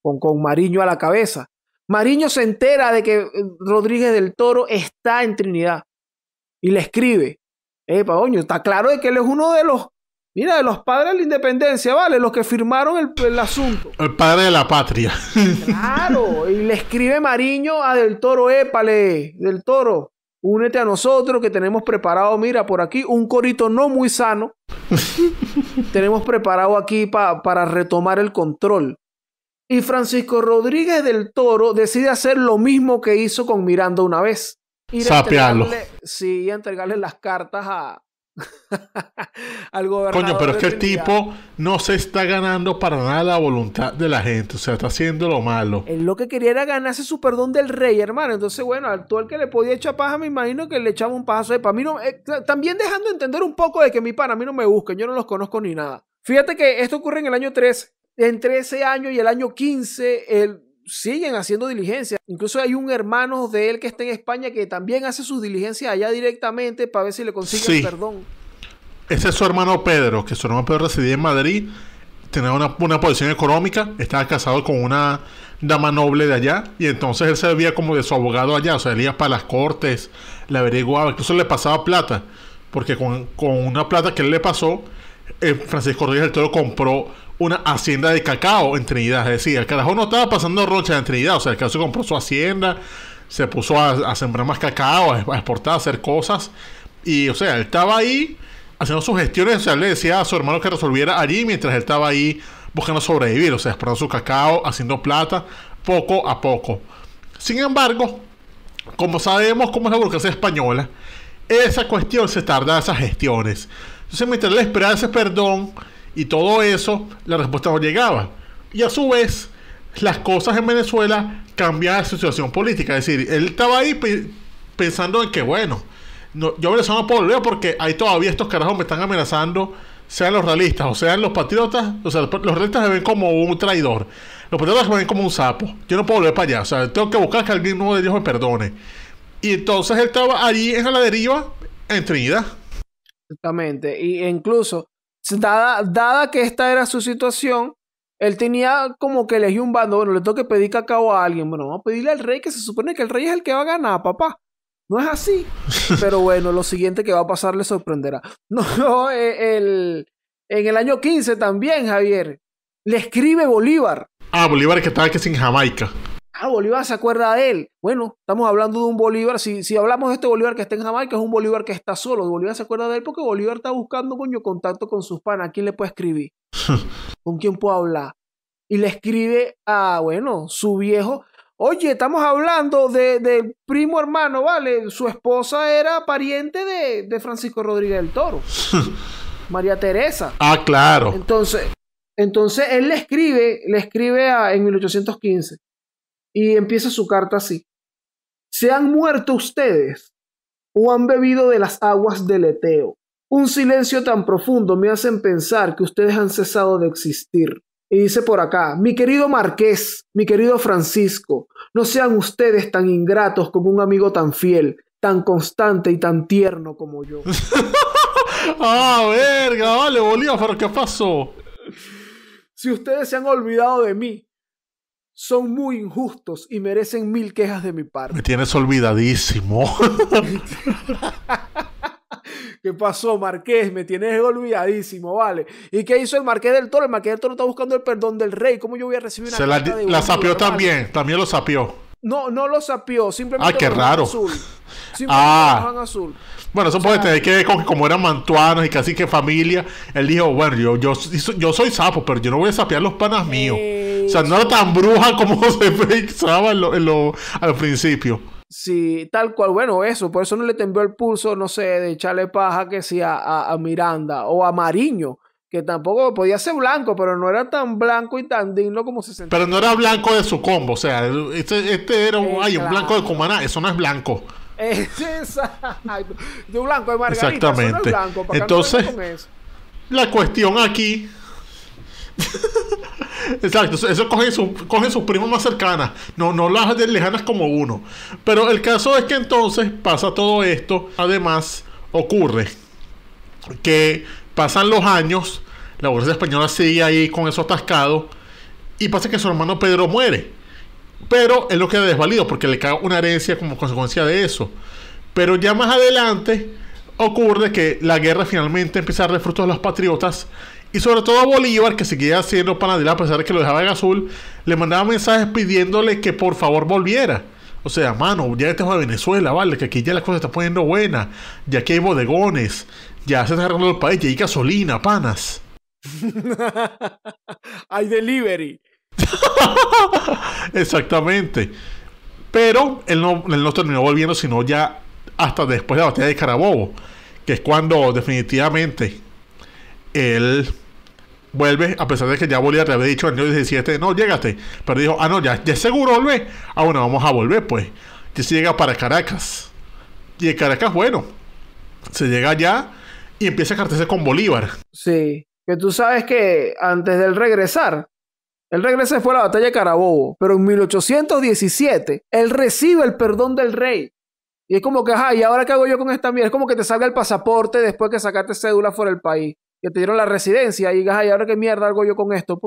con, con Mariño a la cabeza. Mariño se entera de que eh, Rodríguez del Toro está en Trinidad y le escribe. Eh, Paoño, está claro de que él es uno de los, mira, de los padres de la independencia, ¿vale? Los que firmaron el, asunto. El padre de la patria. Claro, y le escribe Mariño a Del Toro, épale, Del Toro, únete a nosotros que tenemos preparado, mira, por aquí un corito no muy sano. tenemos preparado aquí para retomar el control. Y Francisco Rodríguez del Toro decide hacer lo mismo que hizo con Miranda una vez. Ir Sapearlo. Sí, entregarle las cartas a, al gobernador. Coño, pero es que el tipo no se está ganando para nada la voluntad de la gente. O sea, está haciendo lo malo. Él lo que quería era ganarse su perdón del rey, hermano. Entonces, bueno, al todo el que le podía echar paja, me imagino que le echaba un paso de para mí eh, también dejando entender un poco de que mi pana a mí no me busquen, yo no los conozco ni nada. Fíjate que esto ocurre en el año 3. Entre ese año y el año 15, él siguen haciendo diligencia Incluso hay un hermano de él que está en España que también hace sus diligencias allá directamente para ver si le consiguen perdón. Ese es su hermano Pedro, que su hermano Pedro residía en Madrid, tenía una, posición económica, estaba casado con una dama noble de allá y entonces él servía como de su abogado allá, o sea, él iba para las cortes, le averiguaba, incluso le pasaba plata, porque con, una plata que él le pasó, eh, Francisco Rodríguez del Toro compró una hacienda de cacao en Trinidad. Es decir, el carajo no estaba pasando rocha en Trinidad. O sea, el carajo se compró su hacienda, se puso a, sembrar más cacao, a, exportar, a hacer cosas. Y, o sea, él estaba ahí haciendo sus gestiones. O sea, le decía a su hermano que resolviera allí mientras él estaba ahí buscando sobrevivir. O sea, exportando su cacao, haciendo plata, poco a poco. Sin embargo, como sabemos cómo es la burocracia española, esa cuestión se tarda en esas gestiones. Entonces, mientras él esperaba ese perdón y todo eso, la respuesta no llegaba. Y a su vez, las cosas en Venezuela cambiaron su situación política. Es decir, él estaba ahí pensando en que, bueno, yo Venezuela no puedo volver porque ahí todavía estos carajos me están amenazando, sean los realistas o sean los patriotas. O sea, los realistas se ven como un traidor. Los patriotas se ven como un sapo. Yo no puedo volver para allá. O sea, tengo que buscar que alguno de ellos me perdone. Y entonces él estaba allí en la deriva, en Trinidad. Exactamente. Y e incluso Dada, que esta era su situación, él tenía como que elegir un bando. Bueno, le tengo que pedir cacao a alguien. Bueno, vamos a pedirle al rey que se supone que el rey es el que va a ganar, papá. No es así. Pero bueno, lo siguiente que va a pasar le sorprenderá. No, eh, el, en el año 15 también, Javier, le escribe Bolívar. Ah, Bolívar que estaba que sin Jamaica. Ah, Bolívar se acuerda de él. Bueno, estamos hablando de un Bolívar. Si, si, hablamos de este Bolívar que está en Jamaica, es un Bolívar que está solo. Bolívar se acuerda de él porque Bolívar está buscando, coño, contacto con sus panas. ¿A quién le puede escribir? ¿Con quién puedo hablar? Y le escribe a, bueno, su viejo. Oye, estamos hablando de, primo hermano, ¿vale? Su esposa era pariente de, Francisco Rodríguez del Toro. María Teresa. Ah, claro. Entonces, entonces él le escribe, le escribe a, en 1815. Y empieza su carta así. Se han muerto ustedes o han bebido de las aguas del Eteo. Un silencio tan profundo me hacen pensar que ustedes han cesado de existir. Y dice por acá, mi querido Marqués, mi querido Francisco, no sean ustedes tan ingratos con un amigo tan fiel, tan constante y tan tierno como yo. ah, verga, vale, Bolívar, ¿qué pasó? Si ustedes se han olvidado de mí, son muy injustos y merecen mil quejas de mi parte. Me tienes olvidadísimo. ¿Qué pasó, Marqués? Me tienes olvidadísimo, ¿vale? ¿Y qué hizo el Marqués del Toro? El Marqués del Toro está buscando el perdón del rey. ¿Cómo yo voy a recibir una Se la, sapió también, también lo sapió. No, no lo sapió, simplemente ah, qué raro. ah. azul. Bueno, eso puede tener que ver como eran mantuanos y casi que familia, él dijo, bueno, yo, yo, yo soy sapo, pero yo no voy a sapear los panas míos. Eh, o sea, no era tan bruja como se pensaba al principio. Sí, tal cual. Bueno, eso. Por eso no le tembló el pulso, no sé, de echarle paja que sí a, Miranda o a Mariño que tampoco podía ser blanco, pero no era tan blanco y tan digno como se sentía. Pero no era blanco de su combo, o sea, este, este era un, blanco de Cumaná, eso no es blanco. Exacto. De un blanco de margarita, Exactamente. no es Entonces, la cuestión aquí Exacto, eso cogen, sus primos más cercanas, no, no las lejanas como uno. Pero el caso es que entonces pasa todo esto, además ocurre que pasan los años, la bolsa española sigue ahí con eso atascado, y pasa que su hermano Pedro muere. Pero él lo queda desvalido porque le cae una herencia como consecuencia de eso. Pero ya más adelante ocurre que la guerra finalmente empieza a dar frutos a los patriotas y sobre todo a Bolívar, que seguía siendo panadilla a pesar de que lo dejaba en azul, le mandaba mensajes pidiéndole que por favor volviera. O sea, mano, ya estamos a Venezuela, ¿vale? Que aquí ya las cosas se están poniendo buenas. Ya aquí hay bodegones. Ya se está el país. Ya hay gasolina, panas. hay delivery. Exactamente. Pero él no, él no terminó volviendo, sino ya hasta después de la batalla de Carabobo. Que es cuando definitivamente él vuelve, a pesar de que ya Bolívar le había dicho en el año 17, no, llegaste Pero dijo, ah, no, ya, ya seguro vuelve, Ah, bueno, vamos a volver, pues. y se llega para Caracas. Y en Caracas, bueno, se llega allá y empieza a cartese con Bolívar. Sí, que tú sabes que antes del regresar, el regresa fue a la batalla de Carabobo, pero en 1817 él recibe el perdón del rey. Y es como que, ajá, ¿y ahora qué hago yo con esta mierda? Es como que te salga el pasaporte después que sacaste cédula fuera el país que te dieron la residencia y digas, ay, ahora qué mierda hago yo con esto,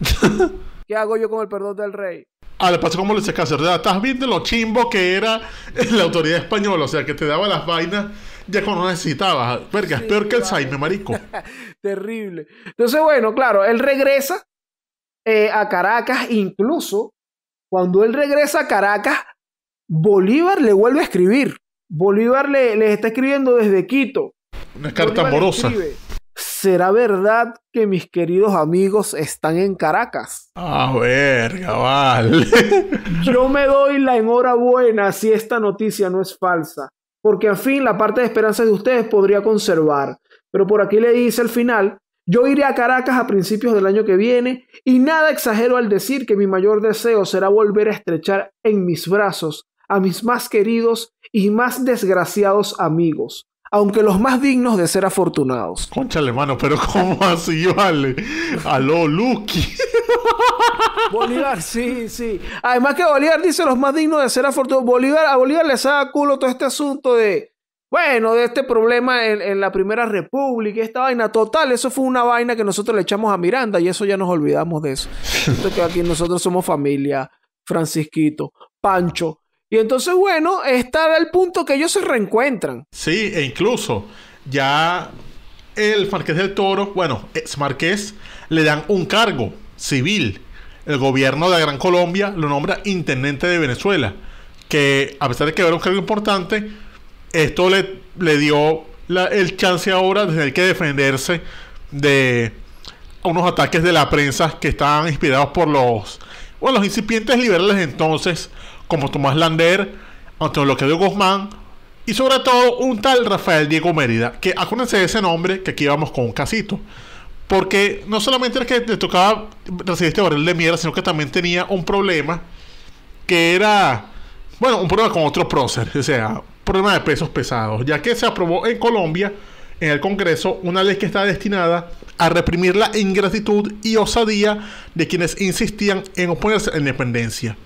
¿Qué hago yo con el perdón del rey? Ah, le pasa como le dice Cáceres. Estás viendo lo chimbo que era la autoridad española. O sea, que te daba las vainas ya cuando no necesitabas. Verga, peor que el Saime, marico. Terrible. Entonces, bueno, claro, él regresa eh, a Caracas. Incluso cuando él regresa a Caracas, Bolívar le vuelve a escribir. Bolívar le, está escribiendo desde Quito. Una carta amorosa. ¿Será verdad que mis queridos amigos están en Caracas? A ver, cabal. Yo me doy la enhorabuena si esta noticia no es falsa, porque al fin la parte de esperanza de ustedes podría conservar. Pero por aquí le dice al final, yo iré a Caracas a principios del año que viene y nada exagero al decir que mi mayor deseo será volver a estrechar en mis brazos a mis más queridos y más desgraciados amigos aunque los más dignos de ser afortunados. Conchale, mano, pero ¿cómo así, vale? Aló, Lucky. Bolívar, sí, sí. Además que Bolívar dice los más dignos de ser afortunados. Bolívar, a Bolívar le saca culo todo este asunto de, bueno, de este problema en, la Primera República, esta vaina total, eso fue una vaina que nosotros le echamos a Miranda y eso ya nos olvidamos de eso. Esto que aquí nosotros somos familia, Francisquito, Pancho. Y entonces, bueno, está el punto que ellos se reencuentran. Sí, e incluso ya el Marqués del Toro, bueno, ex Marqués, le dan un cargo civil. El gobierno de Gran Colombia lo nombra intendente de Venezuela, que a pesar de que era un cargo importante, esto le, le dio la, el chance ahora de tener que defenderse de unos ataques de la prensa que estaban inspirados por los, los incipientes liberales entonces como Tomás Lander, Antonio Loque de Guzmán y sobre todo un tal Rafael Diego Mérida, que acuérdense de ese nombre, que aquí vamos con un casito. Porque no solamente era que le tocaba recibir este barril de mierda, sino que también tenía un problema que era, bueno, un problema con otro prócer o sea, problema de pesos pesados, ya que se aprobó en Colombia, en el Congreso, una ley que está destinada a reprimir la ingratitud y osadía de quienes insistían en oponerse a la independencia.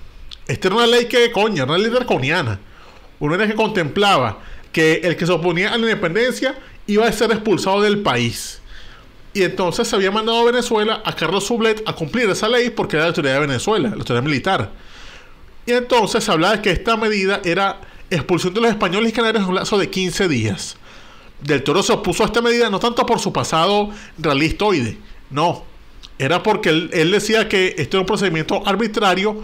Esta era una ley que, coña, era una ley draconiana. Una ley que contemplaba que el que se oponía a la independencia iba a ser expulsado del país. Y entonces se había mandado a Venezuela a Carlos Sublet a cumplir esa ley porque era la autoridad de Venezuela, la autoridad militar. Y entonces se hablaba de que esta medida era expulsión de los españoles y canarios en un lazo de 15 días. Del Toro se opuso a esta medida no tanto por su pasado realistoide, no. Era porque él, él decía que este era un procedimiento arbitrario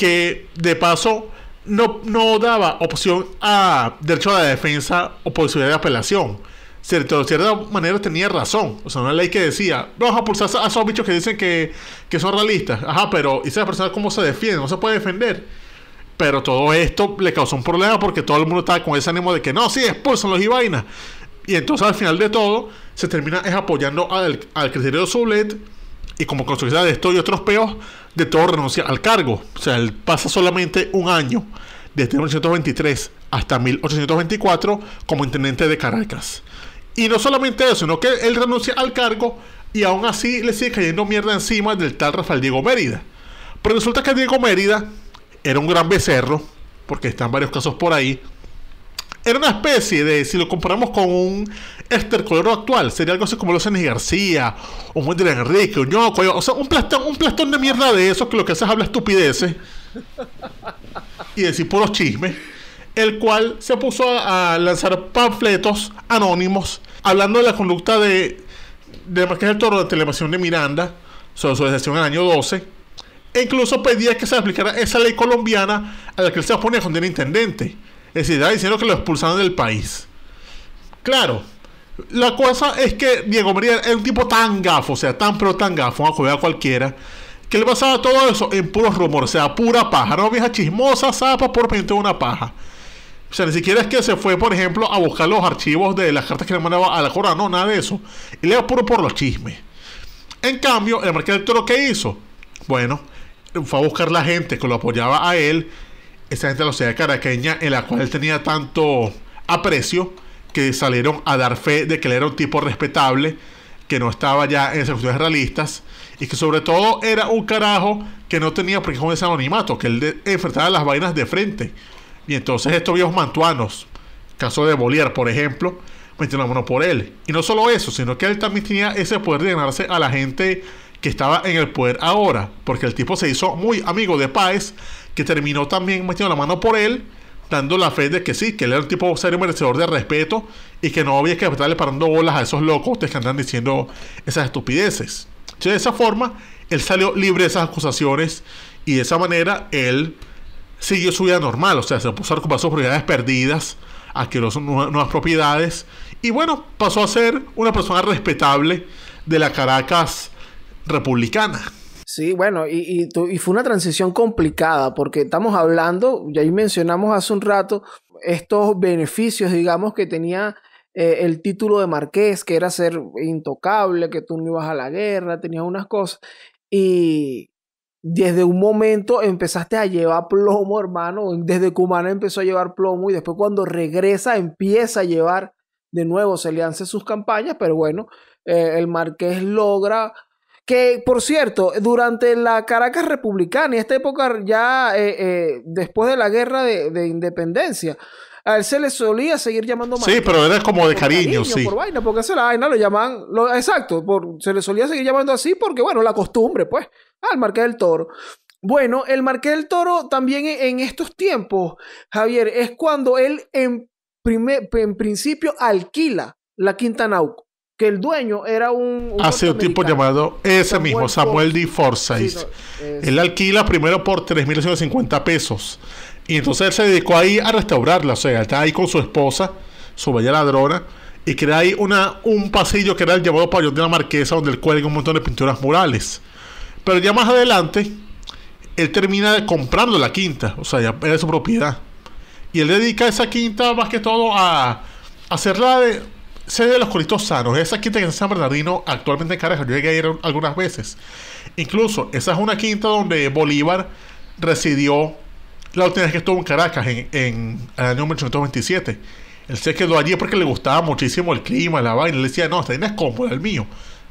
que de paso no, no daba opción a derecho a la defensa o posibilidad de apelación. Cierto, de cierta manera tenía razón. O sea, una ley que decía, vamos a pulsar a esos bichos que dicen que, son realistas. Ajá, pero ¿y esa persona cómo se defiende? No se puede defender. Pero todo esto le causó un problema porque todo el mundo estaba con ese ánimo de que no, sí, expulsan los y Y entonces al final de todo, se termina es apoyando al, al criterio de Sublet y como consecuencia de esto y otros peos, de todo renuncia al cargo. O sea, él pasa solamente un año, desde 1823 hasta 1824, como intendente de Caracas. Y no solamente eso, sino que él renuncia al cargo y aún así le sigue cayendo mierda encima del tal Rafael Diego Mérida. Pero resulta que Diego Mérida era un gran becerro, porque están varios casos por ahí, era una especie de, si lo comparamos con un estercolero actual, sería algo así como los hacen García, o Wendy Enrique, un Ñoco, o sea, un plastón, un plastón de mierda de esos que lo que es habla estupideces y decir puros chismes, el cual se puso a, lanzar panfletos anónimos hablando de la conducta de, de Marqués del Toro de Televisión de Miranda, sobre su decisión en el año 12, e incluso pedía que se aplicara esa ley colombiana a la que él se oponía cuando era intendente es decir, diciendo que lo expulsaron del país. Claro. La cosa es que Diego María era un tipo tan gafo, o sea, tan pero tan gafo, a jugar a cualquiera, que le pasaba todo eso en puros rumores, o sea, pura paja. no vieja chismosa, zapa por de una paja. O sea, ni siquiera es que se fue, por ejemplo, a buscar los archivos de las cartas que le mandaba a la corona, no, nada de eso. Y le iba puro por los chismes. En cambio, el marqués de toro, ¿qué hizo? Bueno, fue a buscar la gente que lo apoyaba a él esa gente de la sociedad caraqueña en la cual él tenía tanto aprecio que salieron a dar fe de que él era un tipo respetable, que no estaba ya en secciones realistas y que sobre todo era un carajo que no tenía por qué con ese anonimato, que él enfrentaba las vainas de frente. Y entonces estos viejos mantuanos, caso de Bolívar, por ejemplo, metieron mano por él. Y no solo eso, sino que él también tenía ese poder de ganarse a la gente que estaba en el poder ahora, porque el tipo se hizo muy amigo de Páez terminó también metiendo la mano por él, dando la fe de que sí, que él era un tipo serio merecedor de respeto y que no había que estarle parando bolas a esos locos que andan diciendo esas estupideces. Entonces, de esa forma, él salió libre de esas acusaciones y de esa manera él siguió su vida normal, o sea, se puso a recuperar sus propiedades perdidas, adquirió sus nuevas propiedades y bueno, pasó a ser una persona respetable de la Caracas republicana. Sí, bueno, y, fue una transición complicada porque estamos hablando, ya ahí mencionamos hace un rato, estos beneficios, digamos, que tenía eh, el título de marqués, que era ser intocable, que tú no ibas a la guerra, tenías unas cosas. Y desde un momento empezaste a llevar plomo, hermano, desde Cumana empezó a llevar plomo y después cuando regresa empieza a llevar de nuevo, se le hace sus campañas, pero bueno, eh, el marqués logra que, por cierto, durante la Caracas republicana, y esta época ya eh, eh, después de la guerra de, independencia, a él se le solía seguir llamando Marqués. Sí, pero era como de cariño, sí. Por vaina, porque esa la vaina lo llaman, lo, exacto, por, se le solía seguir llamando así porque, bueno, la costumbre, pues, al Marqués del Toro. Bueno, el Marqués del Toro también e, en estos tiempos, Javier, es cuando él en, en principio alquila la Quinta Nauco que el dueño era un... Hace un tipo llamado ese mismo, Samuel D. Forsyth. Él la Él alquila primero por 3.150 pesos. Y entonces él se dedicó ahí a restaurarla. O sea, está ahí con su esposa, su bella ladrona. Y crea ahí una, un pasillo que era el llamado pabellón de la marquesa, donde él cuelga un montón de pinturas murales. Pero ya más adelante, él termina comprando la quinta. O sea, ya era su propiedad. Y él dedica esa quinta más que todo a hacerla de sede de los Colitos Sanos. Esa quinta que está en San Bernardino, actualmente en Caracas, yo llegué a ir algunas veces. Incluso, esa es una quinta donde Bolívar residió la última vez que estuvo en Caracas, en, el año 1827. Él se quedó allí porque le gustaba muchísimo el clima, la vaina. Le decía, no, esta vaina es como el mío.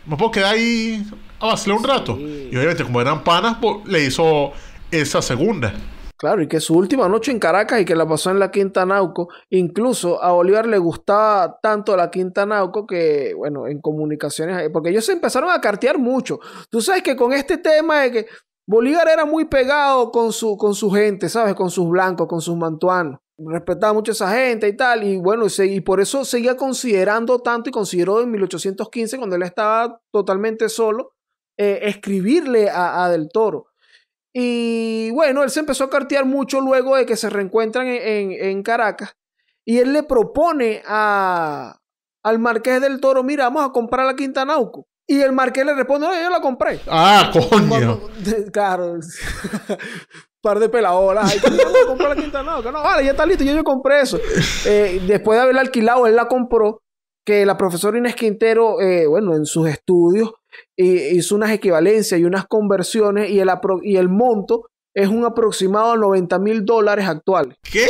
Me puedo quedar ahí a vacilar un rato. Y obviamente, como eran panas, pues, le hizo esa segunda. Claro, y que su última noche en Caracas y que la pasó en la Quinta Nauco, incluso a Bolívar le gustaba tanto la Quinta Nauco que, bueno, en comunicaciones, porque ellos se empezaron a cartear mucho. Tú sabes que con este tema de que Bolívar era muy pegado con su, con su gente, ¿sabes? Con sus blancos, con sus mantuanos respetaba mucho a esa gente y tal, y bueno, y por eso seguía considerando tanto y consideró en 1815, cuando él estaba totalmente solo, eh, escribirle a, a, Del Toro. Y bueno, él se empezó a cartear mucho luego de que se reencuentran en, Caracas. Y él le propone a, al Marqués del Toro, mira, vamos a comprar la Quinta Y el Marqués le responde, no, yo la compré. Ah, coño. claro. par de pelaolas. Ay, la Quinta No, vale, ya está listo, yo, yo compré eso. Eh, después de haberla alquilado, él la compró. Que la profesora Inés Quintero, eh, bueno, en sus estudios, y hizo unas equivalencias y unas conversiones y el, monto es un aproximado de 90 mil dólares actuales. ¿Qué?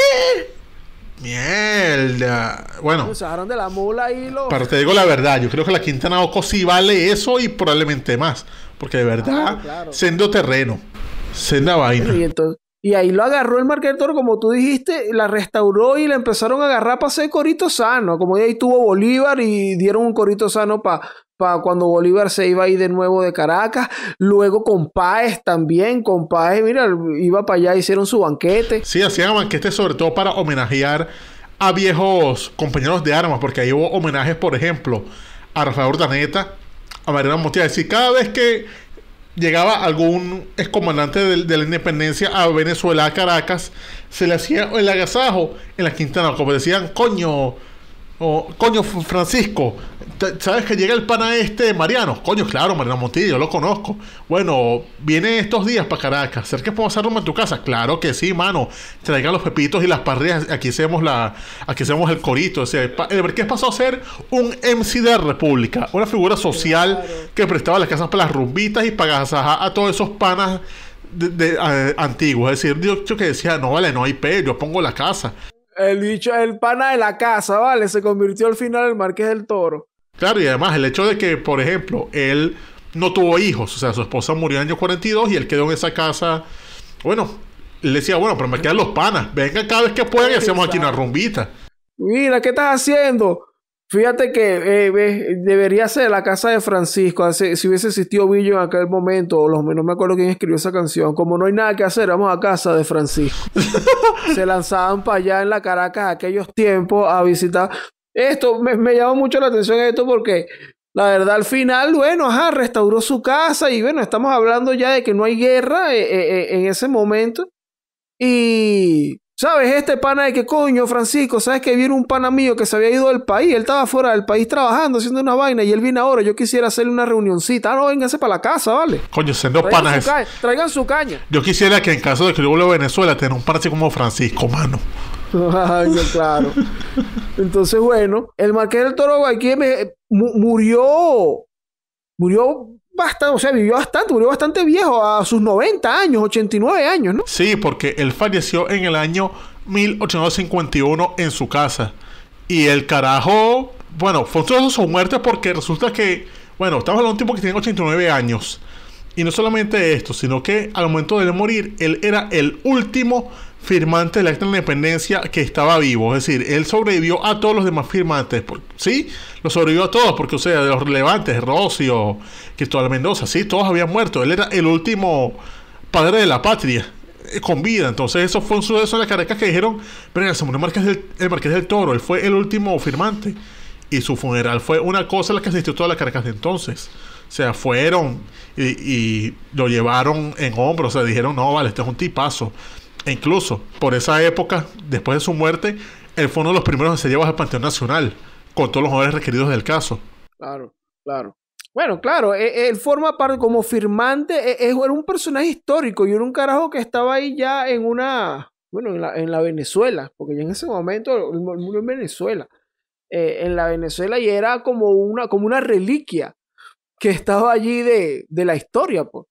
Mierda. Bueno. de la mula y lo... Pero te digo la verdad, yo creo que la Quintana Oco sí vale eso y probablemente más. Porque de verdad, ah, sendo terreno, senda vaina. Y, entonces, y ahí lo agarró el Toro como tú dijiste, la restauró y la empezaron a agarrar para hacer corito sano. Como ahí tuvo Bolívar y dieron un corito sano para cuando Bolívar se iba ahí de nuevo de Caracas, luego con Páez también, con Páez, mira, iba para allá, hicieron su banquete. Sí, hacían banquetes sobre todo para homenajear a viejos compañeros de armas, porque ahí hubo homenajes, por ejemplo, a Rafael Urdaneta, a Mariana Montilla. Es cada vez que llegaba algún excomandante de, de, la independencia a Venezuela, a Caracas, se le hacía el agasajo en la Quintana, como decían, coño, coño, Francisco, ¿sabes que llega el pana este Mariano? Coño, claro, Mariano Montilla yo lo conozco. Bueno, viene estos días para Caracas. ¿ser que puedo hacer rumbo en tu casa? Claro que sí, mano. Traigan los pepitos y las parrillas. Aquí hacemos, la, aquí hacemos el corito. O sea, el eh, pasó a ser un MC de la República, una figura social que prestaba las casas para las rumbitas y para a, a todos esos panas de, eh, antiguos. Es decir, yo, que decía, no vale, no hay pe, yo pongo la casa el bicho, el pana de la casa, ¿vale? Se convirtió al final el Marqués del Toro. Claro, y además el hecho de que, por ejemplo, él no tuvo hijos, o sea, su esposa murió en el año 42 y él quedó en esa casa. Bueno, le decía, bueno, pero me quedan los panas, Venga cada vez que puedan y hacemos aquí una rumbita. Mira, ¿qué estás haciendo? Fíjate que eh, debería ser la casa de Francisco. Si, hubiese existido Billo en aquel momento, o los, no me acuerdo quién escribió esa canción. Como no hay nada que hacer, vamos a casa de Francisco. Se lanzaban para allá en la Caracas aquellos tiempos a visitar. Esto me, llamó mucho la atención esto porque la verdad, al final, bueno, ajá, restauró su casa y bueno, estamos hablando ya de que no hay guerra eh, eh, en ese momento. Y ¿Sabes? Este pana de que coño, Francisco, ¿sabes que vino un pana mío que se había ido del país? Él estaba fuera del país trabajando, haciendo una vaina y él vino ahora. Yo quisiera hacerle una reunioncita. Ah, no, véngase para la casa, ¿vale? Coño, sendos dos panas. traigan su caña. Yo quisiera que en caso de que yo vuelva a Venezuela, tenga un pana así como Francisco, mano. Ay, claro. Entonces, bueno, el Marqués del Toro aquí murió. Murió bastante, o sea, vivió bastante, murió bastante viejo, a sus 90 años, 89 años, ¿no? Sí, porque él falleció en el año 1851 en su casa. Y el carajo, bueno, fue todo su muerte porque resulta que, bueno, estamos hablando de un tipo que tiene 89 años. Y no solamente esto, sino que al momento de morir, él era el último firmante del acta de la independencia que estaba vivo. Es decir, él sobrevivió a todos los demás firmantes. Sí, lo sobrevivió a todos, porque, o sea, de los relevantes, Rocio, Cristóbal Mendoza, sí, todos habían muerto. Él era el último padre de la patria eh, con vida. Entonces, eso fue un suceso en las Caracas que dijeron: Pero se murió Marqués el Marqués del Toro, él fue el último firmante. Y su funeral fue una cosa la que asistió toda la Caracas de entonces. O sea, fueron y, y, lo llevaron en hombros. O sea, dijeron, no, vale, este es un tipazo. E incluso por esa época, después de su muerte, él fue uno de los primeros que se llevó al Panteón Nacional, con todos los honores requeridos del caso. Claro, claro. Bueno, claro, e, e, él, forma parte como firmante, es, era un personaje histórico y era un carajo que estaba ahí ya en una, bueno, en la, Venezuela, porque ya en ese momento murió en Venezuela, eh, en la Venezuela y era como una, como una reliquia que estaba allí de, de la historia, pues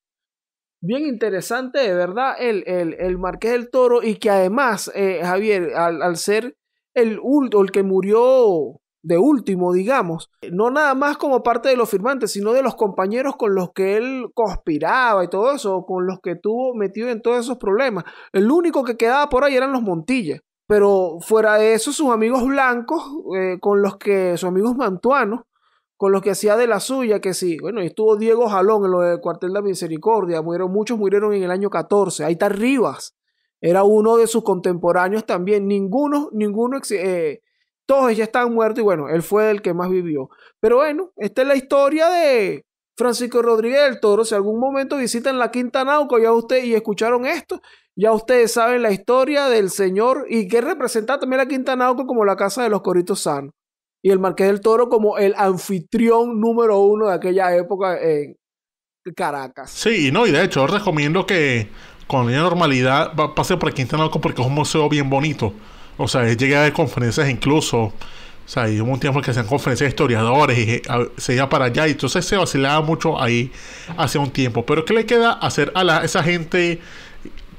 bien interesante, de verdad, el, el, Marqués del Toro y que además, eh, Javier, al, ser el, último el que murió de último, digamos, no nada más como parte de los firmantes, sino de los compañeros con los que él conspiraba y todo eso, con los que tuvo metido en todos esos problemas. El único que quedaba por ahí eran los Montilla, pero fuera de eso sus amigos blancos, eh, con los que sus amigos mantuanos, con los que hacía de la suya, que sí, bueno, estuvo Diego Jalón en lo del cuartel de la misericordia, murieron, muchos murieron en el año 14, ahí está Rivas, era uno de sus contemporáneos también, ninguno, ninguno, eh, todos ya están muertos y bueno, él fue el que más vivió. Pero bueno, esta es la historia de Francisco Rodríguez del Toro, si algún momento visitan la Quinta Nauco ya usted y escucharon esto, ya ustedes saben la historia del señor y que representa también la Quinta Nauco como la casa de los Coritos Sanos y el Marqués del Toro como el anfitrión número uno de aquella época en Caracas. Sí, no, y de hecho, recomiendo que con la normalidad pase por aquí en porque es un museo bien bonito. O sea, a de conferencias incluso. O sea, hubo un tiempo que hacían conferencias de historiadores y eh, se iba para allá. Y entonces se vacilaba mucho ahí hace un tiempo. Pero ¿qué le queda hacer a la, esa gente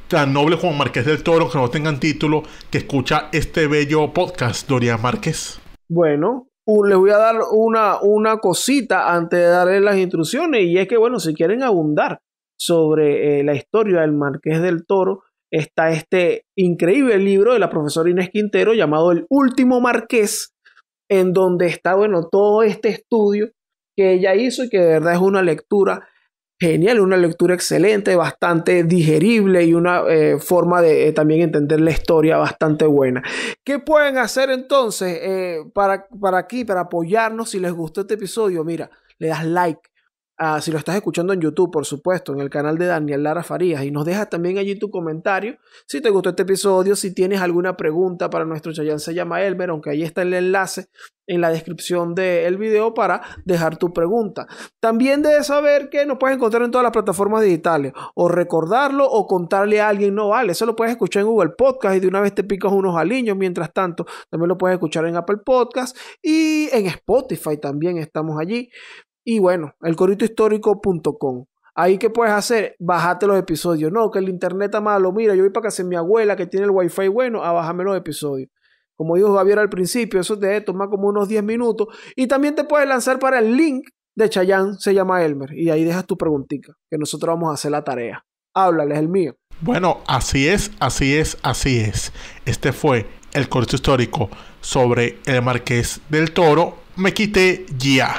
tan noble como Marqués del Toro, que no tengan título, que escucha este bello podcast, Dorian Márquez? Bueno, les voy a dar una, cosita antes de darles las instrucciones y es que, bueno, si quieren abundar sobre eh, la historia del Marqués del Toro, está este increíble libro de la profesora Inés Quintero llamado El Último Marqués, en donde está, bueno, todo este estudio que ella hizo y que de verdad es una lectura genial, una lectura excelente, bastante digerible y una eh, forma de eh, también entender la historia bastante buena. ¿Qué pueden hacer entonces eh, para, para aquí, para apoyarnos si les gustó este episodio? Mira, le das like Ah, si lo estás escuchando en YouTube, por supuesto, en el canal de Daniel Lara Farías. Y nos dejas también allí tu comentario. Si te gustó este episodio, si tienes alguna pregunta para nuestro chayán, se llama Elmer, aunque ahí está el enlace en la descripción del video para dejar tu pregunta. También debes saber que nos puedes encontrar en todas las plataformas digitales o recordarlo o contarle a alguien no vale. Eso lo puedes escuchar en Google Podcast y de una vez te picas unos aliños. Mientras tanto, también lo puedes escuchar en Apple Podcast y en Spotify también estamos allí. Y bueno, elcoritohistórico.com. Ahí que puedes hacer, bájate los episodios. No, que el internet está malo. Mira, yo voy para casa de mi abuela que tiene el wifi bueno a bajarme los episodios. Como dijo Javier al principio, eso te toma como unos 10 minutos. Y también te puedes lanzar para el link de Chayán, se llama Elmer. Y ahí dejas tu preguntita, que nosotros vamos a hacer la tarea. Háblales, el mío. Bueno, así es, así es, así es. Este fue el corto histórico sobre el Marqués del Toro. Me quité ya.